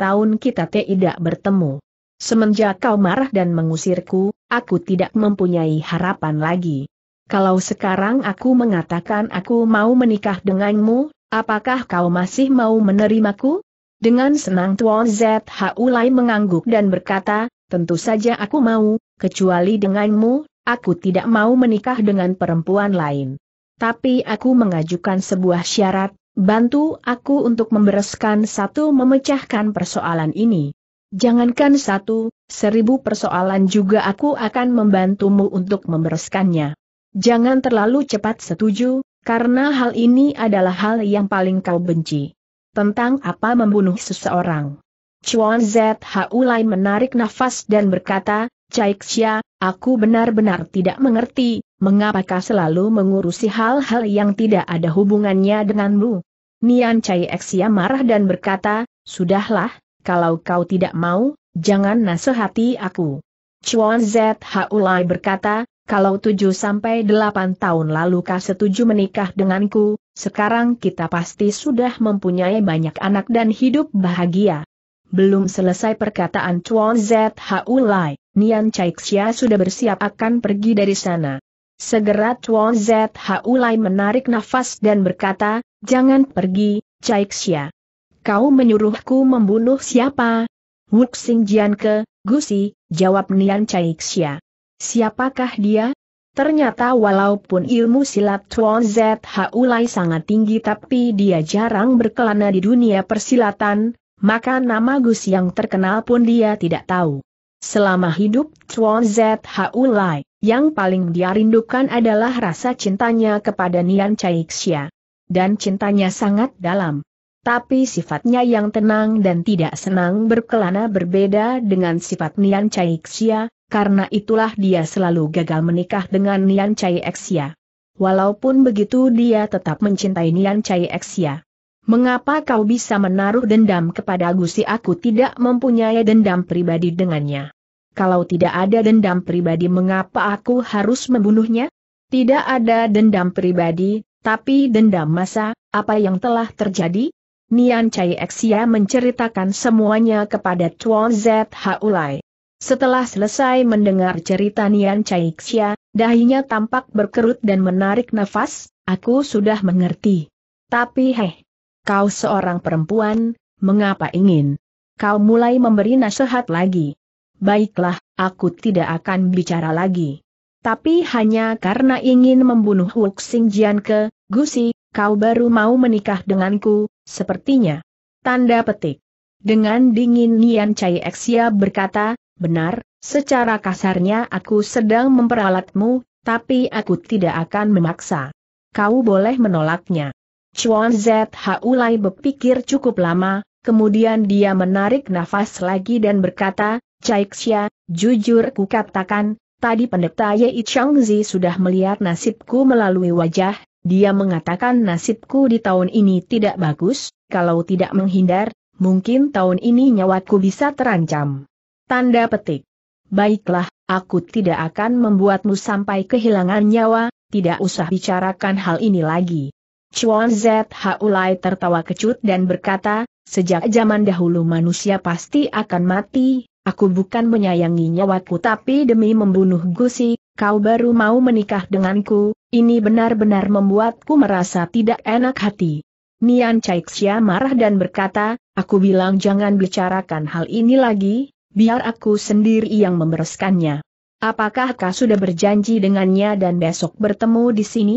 Speaker 1: tahun kita tidak bertemu. Semenjak kau marah dan mengusirku, aku tidak mempunyai harapan lagi kalau sekarang aku mengatakan aku mau menikah denganmu, apakah kau masih mau menerimaku? Dengan senang Tuan ZHU Lai mengangguk dan berkata, tentu saja aku mau, kecuali denganmu, aku tidak mau menikah dengan perempuan lain. Tapi aku mengajukan sebuah syarat, bantu aku untuk membereskan satu memecahkan persoalan ini. Jangankan satu, seribu persoalan juga aku akan membantumu untuk membereskannya. Jangan terlalu cepat setuju, karena hal ini adalah hal yang paling kau benci. Tentang apa membunuh seseorang. Chuan ZHU Lai menarik nafas dan berkata, Xia, aku benar-benar tidak mengerti, mengapakah selalu mengurusi hal-hal yang tidak ada hubungannya denganmu. Nian Xia marah dan berkata, Sudahlah, kalau kau tidak mau, jangan nasihati aku. Chuan ZHU Lai berkata, kalau tujuh sampai delapan tahun lalu kau setuju menikah denganku, sekarang kita pasti sudah mempunyai banyak anak dan hidup bahagia. Belum selesai perkataan Chuan Zhu Lai, Nian Caixia sudah bersiap akan pergi dari sana. Segera Chuan Zhu Lai menarik nafas dan berkata, jangan pergi, Caixia. Kau menyuruhku membunuh siapa? Wuxing Jianke, Gusi, jawab Nian Caixia. Siapakah dia? Ternyata walaupun ilmu silat Tuan ZHU Lai sangat tinggi tapi dia jarang berkelana di dunia persilatan, maka nama Gus yang terkenal pun dia tidak tahu. Selama hidup Tuan ZHU Lai, yang paling dia rindukan adalah rasa cintanya kepada Nian Xia. Dan cintanya sangat dalam. Tapi sifatnya yang tenang dan tidak senang berkelana berbeda dengan sifat Nian Xia karena itulah dia selalu gagal menikah dengan Nian Chai Xia. Walaupun begitu dia tetap mencintai Nian Chai Xia. Mengapa kau bisa menaruh dendam kepada Gusi aku tidak mempunyai dendam pribadi dengannya? Kalau tidak ada dendam pribadi mengapa aku harus membunuhnya? Tidak ada dendam pribadi, tapi dendam masa, apa yang telah terjadi? Nian Chai Xia menceritakan semuanya kepada Chuan Zhaulai. Setelah selesai mendengar cerita Nian Caixia, dahinya tampak berkerut dan menarik nafas, aku sudah mengerti. Tapi heh, kau seorang perempuan, mengapa ingin? Kau mulai memberi nasihat lagi. Baiklah, aku tidak akan bicara lagi. Tapi hanya karena ingin membunuh Wuk Sing Jian ke, Gusi, kau baru mau menikah denganku, sepertinya. Tanda petik. Dengan dingin Nian Cai Xia berkata, Benar, secara kasarnya aku sedang memperalatmu, tapi aku tidak akan memaksa. Kau boleh menolaknya. Chuan ZH Ulai berpikir cukup lama, kemudian dia menarik nafas lagi dan berkata, Caixia, jujur ku katakan, tadi pendeta Ye Changzi sudah melihat nasibku melalui wajah, dia mengatakan nasibku di tahun ini tidak bagus, kalau tidak menghindar, mungkin tahun ini nyawaku bisa terancam. Tanda petik. Baiklah, aku tidak akan membuatmu sampai kehilangan nyawa, tidak usah bicarakan hal ini lagi. Chuan Zhaulai tertawa kecut dan berkata, sejak zaman dahulu manusia pasti akan mati, aku bukan menyayangi nyawaku tapi demi membunuh Gusi, kau baru mau menikah denganku, ini benar-benar membuatku merasa tidak enak hati. Nian Caixia marah dan berkata, aku bilang jangan bicarakan hal ini lagi, biar aku sendiri yang membereskannya. Apakah kau sudah berjanji dengannya dan besok bertemu di sini?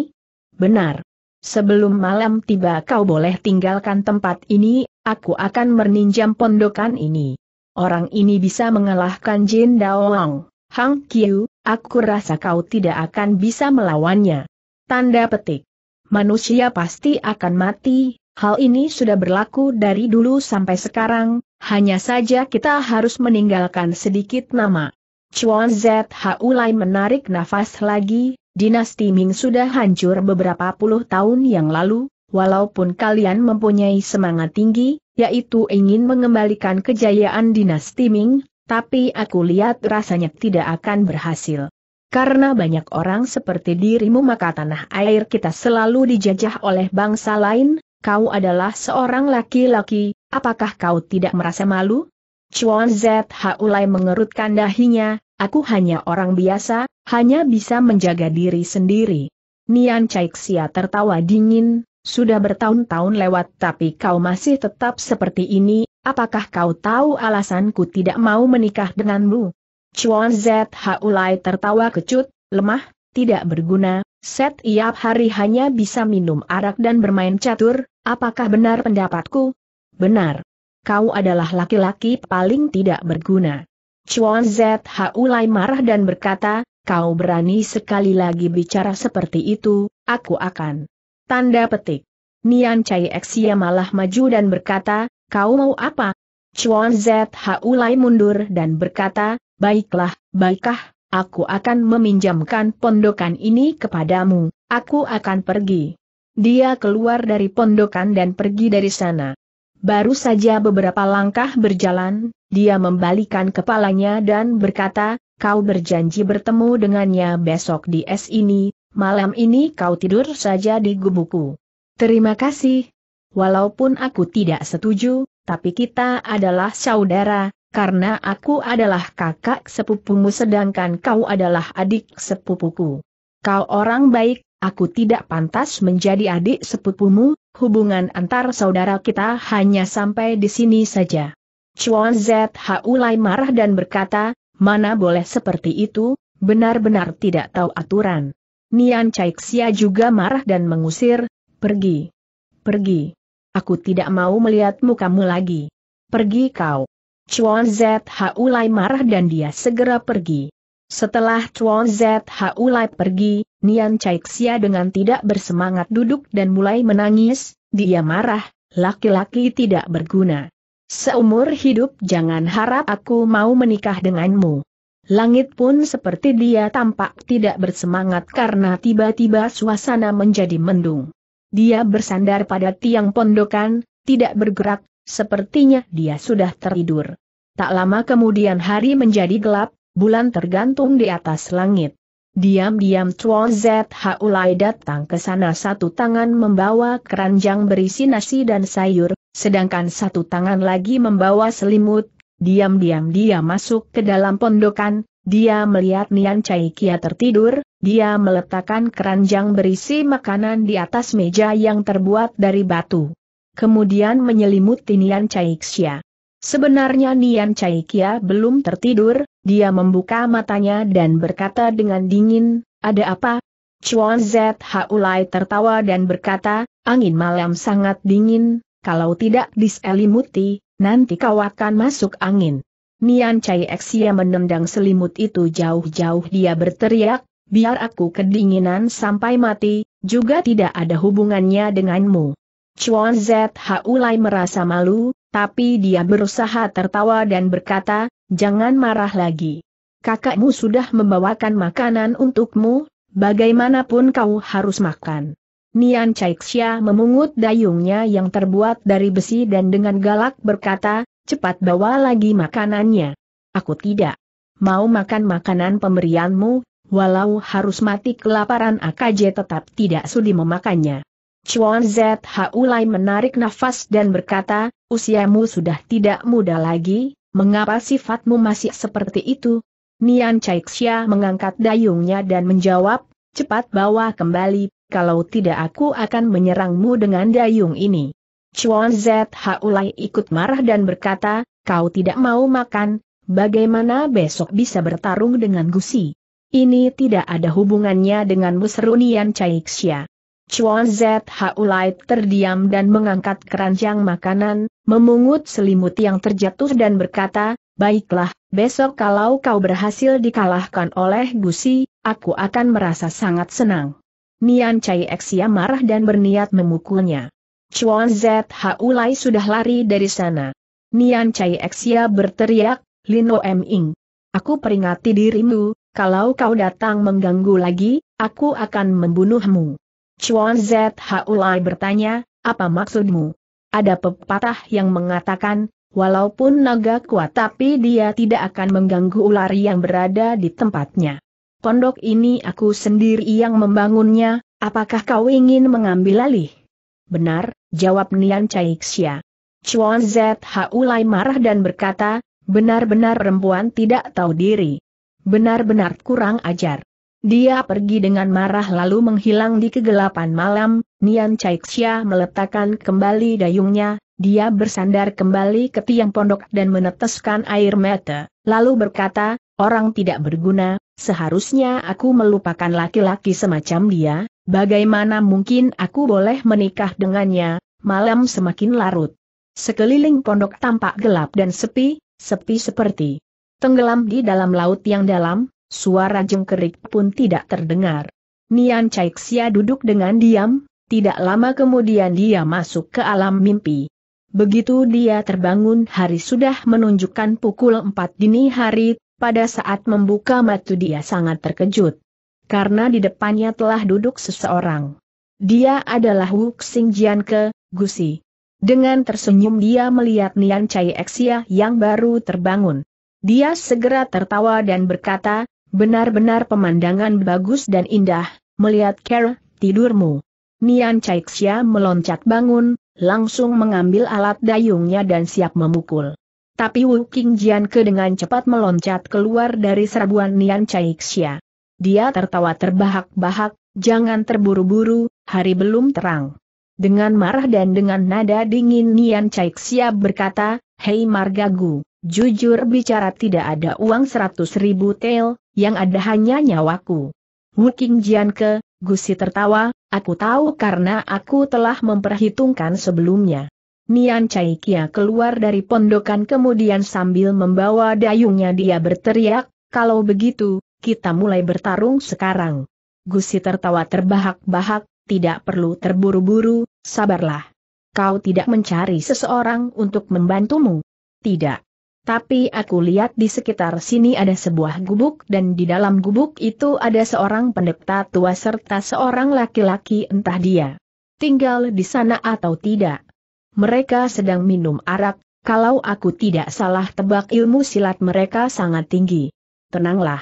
Speaker 1: Benar. Sebelum malam tiba kau boleh tinggalkan tempat ini, aku akan meninjam pondokan ini. Orang ini bisa mengalahkan Jin Daoang. Hang Kiu, aku rasa kau tidak akan bisa melawannya. Tanda petik. Manusia pasti akan mati, hal ini sudah berlaku dari dulu sampai sekarang, hanya saja kita harus meninggalkan sedikit nama. Chuan ZHU Lai menarik nafas lagi, dinasti Ming sudah hancur beberapa puluh tahun yang lalu, walaupun kalian mempunyai semangat tinggi, yaitu ingin mengembalikan kejayaan dinasti Ming, tapi aku lihat rasanya tidak akan berhasil. Karena banyak orang seperti dirimu maka tanah air kita selalu dijajah oleh bangsa lain, kau adalah seorang laki-laki, Apakah kau tidak merasa malu? Chuan ZH Ulai mengerutkan dahinya, aku hanya orang biasa, hanya bisa menjaga diri sendiri. Nian Caixia tertawa dingin, sudah bertahun-tahun lewat tapi kau masih tetap seperti ini, apakah kau tahu alasanku tidak mau menikah denganmu? Chuan ZH Ulai tertawa kecut, lemah, tidak berguna, Setiap hari hanya bisa minum arak dan bermain catur, apakah benar pendapatku? Benar. Kau adalah laki-laki paling tidak berguna. Chuan Zhu Ulai marah dan berkata, kau berani sekali lagi bicara seperti itu, aku akan. Tanda petik. Nian Chai Xia malah maju dan berkata, kau mau apa? Chuan Zhu Ulai mundur dan berkata, baiklah, baiklah, aku akan meminjamkan pondokan ini kepadamu, aku akan pergi. Dia keluar dari pondokan dan pergi dari sana. Baru saja beberapa langkah berjalan, dia membalikan kepalanya dan berkata, kau berjanji bertemu dengannya besok di es ini, malam ini kau tidur saja di gubuku. Terima kasih. Walaupun aku tidak setuju, tapi kita adalah saudara, karena aku adalah kakak sepupumu sedangkan kau adalah adik sepupuku. Kau orang baik, aku tidak pantas menjadi adik sepupumu, hubungan antar saudara kita hanya sampai di sini saja. Chuan ZHU Lai marah dan berkata, mana boleh seperti itu, benar-benar tidak tahu aturan. Nian Caixia juga marah dan mengusir, pergi. Pergi. Aku tidak mau melihat mukamu lagi. Pergi kau. Chuan ZHU Lai marah dan dia segera pergi. Setelah Chuan Zhu Lai pergi, Nian Caixia dengan tidak bersemangat duduk dan mulai menangis, dia marah, laki-laki tidak berguna. Seumur hidup jangan harap aku mau menikah denganmu. Langit pun seperti dia tampak tidak bersemangat karena tiba-tiba suasana menjadi mendung. Dia bersandar pada tiang pondokan, tidak bergerak, sepertinya dia sudah tertidur. Tak lama kemudian hari menjadi gelap, bulan tergantung di atas langit. Diam-diam Chuan Zhao Lai datang ke sana satu tangan membawa keranjang berisi nasi dan sayur, sedangkan satu tangan lagi membawa selimut, diam-diam dia masuk ke dalam pondokan, dia melihat Nian Chai Kia tertidur, dia meletakkan keranjang berisi makanan di atas meja yang terbuat dari batu. Kemudian menyelimuti Nian Chai Xia. Sebenarnya Nian Kia belum tertidur, dia membuka matanya dan berkata dengan dingin, ada apa? Chuan Lai tertawa dan berkata, angin malam sangat dingin, kalau tidak diselimuti, nanti kau akan masuk angin. Nian Chai Exia menendang selimut itu jauh-jauh dia berteriak, biar aku kedinginan sampai mati, juga tidak ada hubungannya denganmu. Chuan Lai merasa malu, tapi dia berusaha tertawa dan berkata, jangan marah lagi. Kakakmu sudah membawakan makanan untukmu, bagaimanapun kau harus makan. Nian Caixia memungut dayungnya yang terbuat dari besi dan dengan galak berkata, cepat bawa lagi makanannya. Aku tidak mau makan makanan pemberianmu, walau harus mati kelaparan AKJ tetap tidak sudi memakannya. Chuan Zha Ulai menarik nafas dan berkata, usiamu sudah tidak muda lagi, Mengapa sifatmu masih seperti itu? Nian Caixia mengangkat dayungnya dan menjawab, cepat bawa kembali, kalau tidak aku akan menyerangmu dengan dayung ini. Chuan Zhaulai ikut marah dan berkata, kau tidak mau makan, bagaimana besok bisa bertarung dengan Gusi? Ini tidak ada hubungannya dengan Musrunian Caixia. Chuan Zhao Lai terdiam dan mengangkat keranjang makanan, memungut selimut yang terjatuh dan berkata, Baiklah, besok kalau kau berhasil dikalahkan oleh Gusi, aku akan merasa sangat senang. Nian Chai Xia marah dan berniat memukulnya. Chuan Zhao Lai sudah lari dari sana. Nian Chai Xia berteriak, Lin Oem Ing. Aku peringati dirimu, kalau kau datang mengganggu lagi, aku akan membunuhmu. Chuan Zhaolai bertanya, apa maksudmu? Ada pepatah yang mengatakan, walaupun naga kuat tapi dia tidak akan mengganggu ular yang berada di tempatnya. Pondok ini aku sendiri yang membangunnya, apakah kau ingin mengambil alih? Benar, jawab Nian Caixia. Chuan Zhaolai marah dan berkata, benar-benar perempuan tidak tahu diri. Benar-benar kurang ajar. Dia pergi dengan marah lalu menghilang di kegelapan malam, Nian Caixia meletakkan kembali dayungnya, dia bersandar kembali ke tiang pondok dan meneteskan air mata, lalu berkata, orang tidak berguna, seharusnya aku melupakan laki-laki semacam dia, bagaimana mungkin aku boleh menikah dengannya, malam semakin larut. Sekeliling pondok tampak gelap dan sepi, sepi seperti tenggelam di dalam laut yang dalam, suara jengkerik pun tidak terdengar. Nian Xia duduk dengan diam, tidak lama kemudian dia masuk ke alam mimpi. Begitu dia terbangun hari sudah menunjukkan pukul 4 dini hari, pada saat membuka mata dia sangat terkejut. Karena di depannya telah duduk seseorang. Dia adalah Wu ke, Ke, Gusi. Dengan tersenyum dia melihat Nian Chai Xia yang baru terbangun. Dia segera tertawa dan berkata, Benar-benar pemandangan bagus dan indah, melihat Kera, tidurmu. Nian Caixia meloncat bangun, langsung mengambil alat dayungnya dan siap memukul. Tapi Wu King Jian ke dengan cepat meloncat keluar dari serbuan Nian Caixia. Dia tertawa terbahak-bahak, jangan terburu-buru, hari belum terang. Dengan marah dan dengan nada dingin Nian Caixia berkata, Hei Margagu, jujur bicara tidak ada uang seratus ribu tel, yang ada hanya nyawaku. Wu King Jian ke, Gusi tertawa, aku tahu karena aku telah memperhitungkan sebelumnya. Nian Chai Kia keluar dari pondokan kemudian sambil membawa dayungnya dia berteriak, kalau begitu, kita mulai bertarung sekarang. Gusi tertawa terbahak-bahak, tidak perlu terburu-buru, sabarlah. Kau tidak mencari seseorang untuk membantumu. Tidak. Tapi aku lihat di sekitar sini ada sebuah gubuk dan di dalam gubuk itu ada seorang pendeta tua serta seorang laki-laki entah dia tinggal di sana atau tidak. Mereka sedang minum arak, kalau aku tidak salah tebak ilmu silat mereka sangat tinggi. Tenanglah.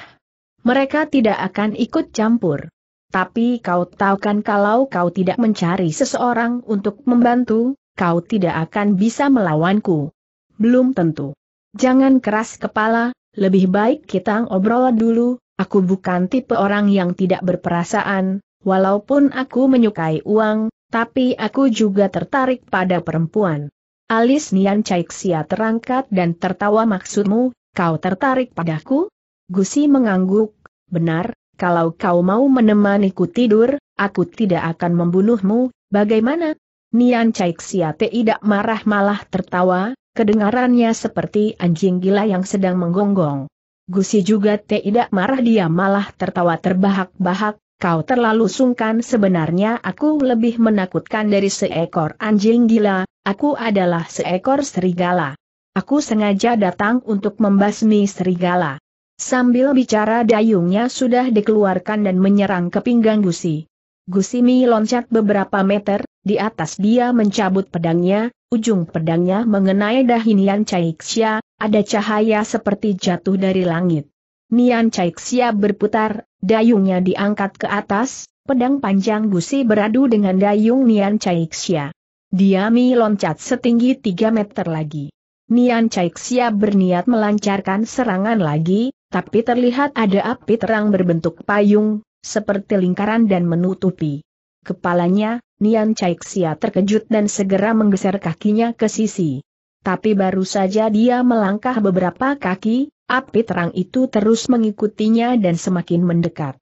Speaker 1: Mereka tidak akan ikut campur. Tapi kau tahu kan kalau kau tidak mencari seseorang untuk membantu, kau tidak akan bisa melawanku. Belum tentu. Jangan keras kepala, lebih baik kita ngobrol dulu, aku bukan tipe orang yang tidak berperasaan, walaupun aku menyukai uang, tapi aku juga tertarik pada perempuan. Alis Nian Caixia terangkat dan tertawa maksudmu, kau tertarik padaku? Gusi mengangguk, benar, kalau kau mau menemaniku tidur, aku tidak akan membunuhmu, bagaimana? Nian Caixia tidak marah malah tertawa, Kedengarannya seperti anjing gila yang sedang menggonggong. Gusi juga tidak marah dia malah tertawa terbahak-bahak, kau terlalu sungkan sebenarnya aku lebih menakutkan dari seekor anjing gila, aku adalah seekor serigala. Aku sengaja datang untuk membasmi serigala. Sambil bicara dayungnya sudah dikeluarkan dan menyerang ke pinggang Gusi. Gusimi loncat beberapa meter, di atas dia mencabut pedangnya, ujung pedangnya mengenai dahinian Caixia, ada cahaya seperti jatuh dari langit. Nian Caixia berputar, dayungnya diangkat ke atas, pedang panjang Gusi beradu dengan dayung Nian Caixia. Diami loncat setinggi 3 meter lagi. Nian Caixia berniat melancarkan serangan lagi, tapi terlihat ada api terang berbentuk payung, seperti lingkaran dan menutupi kepalanya, Nian Caixia terkejut dan segera menggeser kakinya ke sisi. Tapi baru saja dia melangkah beberapa kaki, api terang itu terus mengikutinya dan semakin mendekat.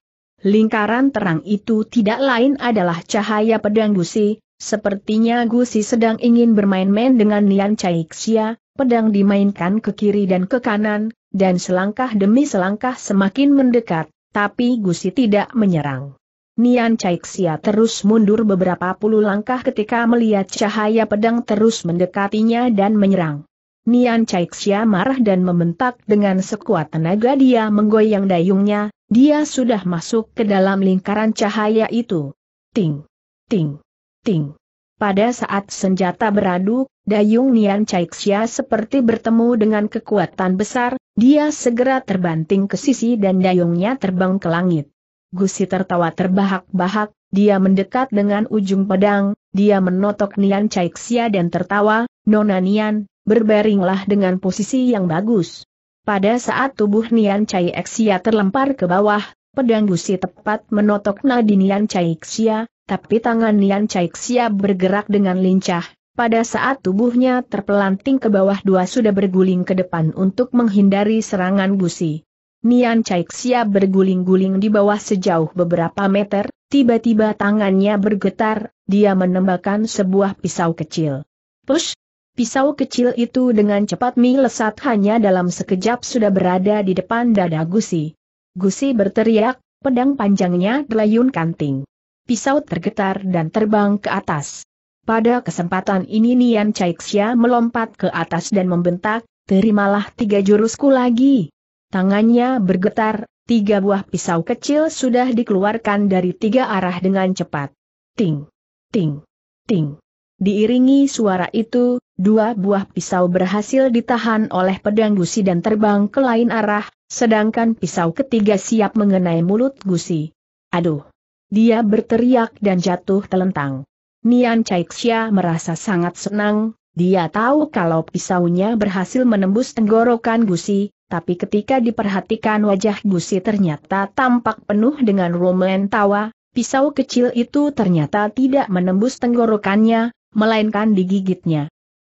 Speaker 1: Lingkaran terang itu tidak lain adalah cahaya pedang Gusi, sepertinya Gusi sedang ingin bermain-main dengan Nian Caixia, pedang dimainkan ke kiri dan ke kanan, dan selangkah demi selangkah semakin mendekat tapi Gusi tidak menyerang. Nian Caixia terus mundur beberapa puluh langkah ketika melihat cahaya pedang terus mendekatinya dan menyerang. Nian Caixia marah dan membentak dengan sekuat tenaga dia menggoyang dayungnya, dia sudah masuk ke dalam lingkaran cahaya itu. Ting! Ting! Ting! Pada saat senjata beradu, Dayung Nian Caixia seperti bertemu dengan kekuatan besar, dia segera terbanting ke sisi dan dayungnya terbang ke langit. Gusi tertawa terbahak-bahak, dia mendekat dengan ujung pedang, dia menotok Nian Caixia dan tertawa, Nona Nian, berbaringlah dengan posisi yang bagus. Pada saat tubuh Nian Caixia terlempar ke bawah, pedang gusi tepat menotok nadi Nian Caixia, tapi tangan Nian Caixia bergerak dengan lincah, pada saat tubuhnya terpelanting ke bawah dua sudah berguling ke depan untuk menghindari serangan busi. Nian Caixia berguling-guling di bawah sejauh beberapa meter, tiba-tiba tangannya bergetar, dia menembakkan sebuah pisau kecil. Push! Pisau kecil itu dengan cepat melesat hanya dalam sekejap sudah berada di depan dada Gusi. Gusi berteriak, pedang panjangnya delayun kanting pisau tergetar dan terbang ke atas. Pada kesempatan ini Nian Caixia melompat ke atas dan membentak, terimalah tiga jurusku lagi. Tangannya bergetar, tiga buah pisau kecil sudah dikeluarkan dari tiga arah dengan cepat. Ting, ting, ting. Diiringi suara itu, dua buah pisau berhasil ditahan oleh pedang gusi dan terbang ke lain arah, sedangkan pisau ketiga siap mengenai mulut gusi. Aduh! Dia berteriak dan jatuh telentang. Nian Caixia merasa sangat senang, dia tahu kalau pisaunya berhasil menembus tenggorokan Gusi, tapi ketika diperhatikan wajah Gusi ternyata tampak penuh dengan romen tawa, pisau kecil itu ternyata tidak menembus tenggorokannya, melainkan digigitnya.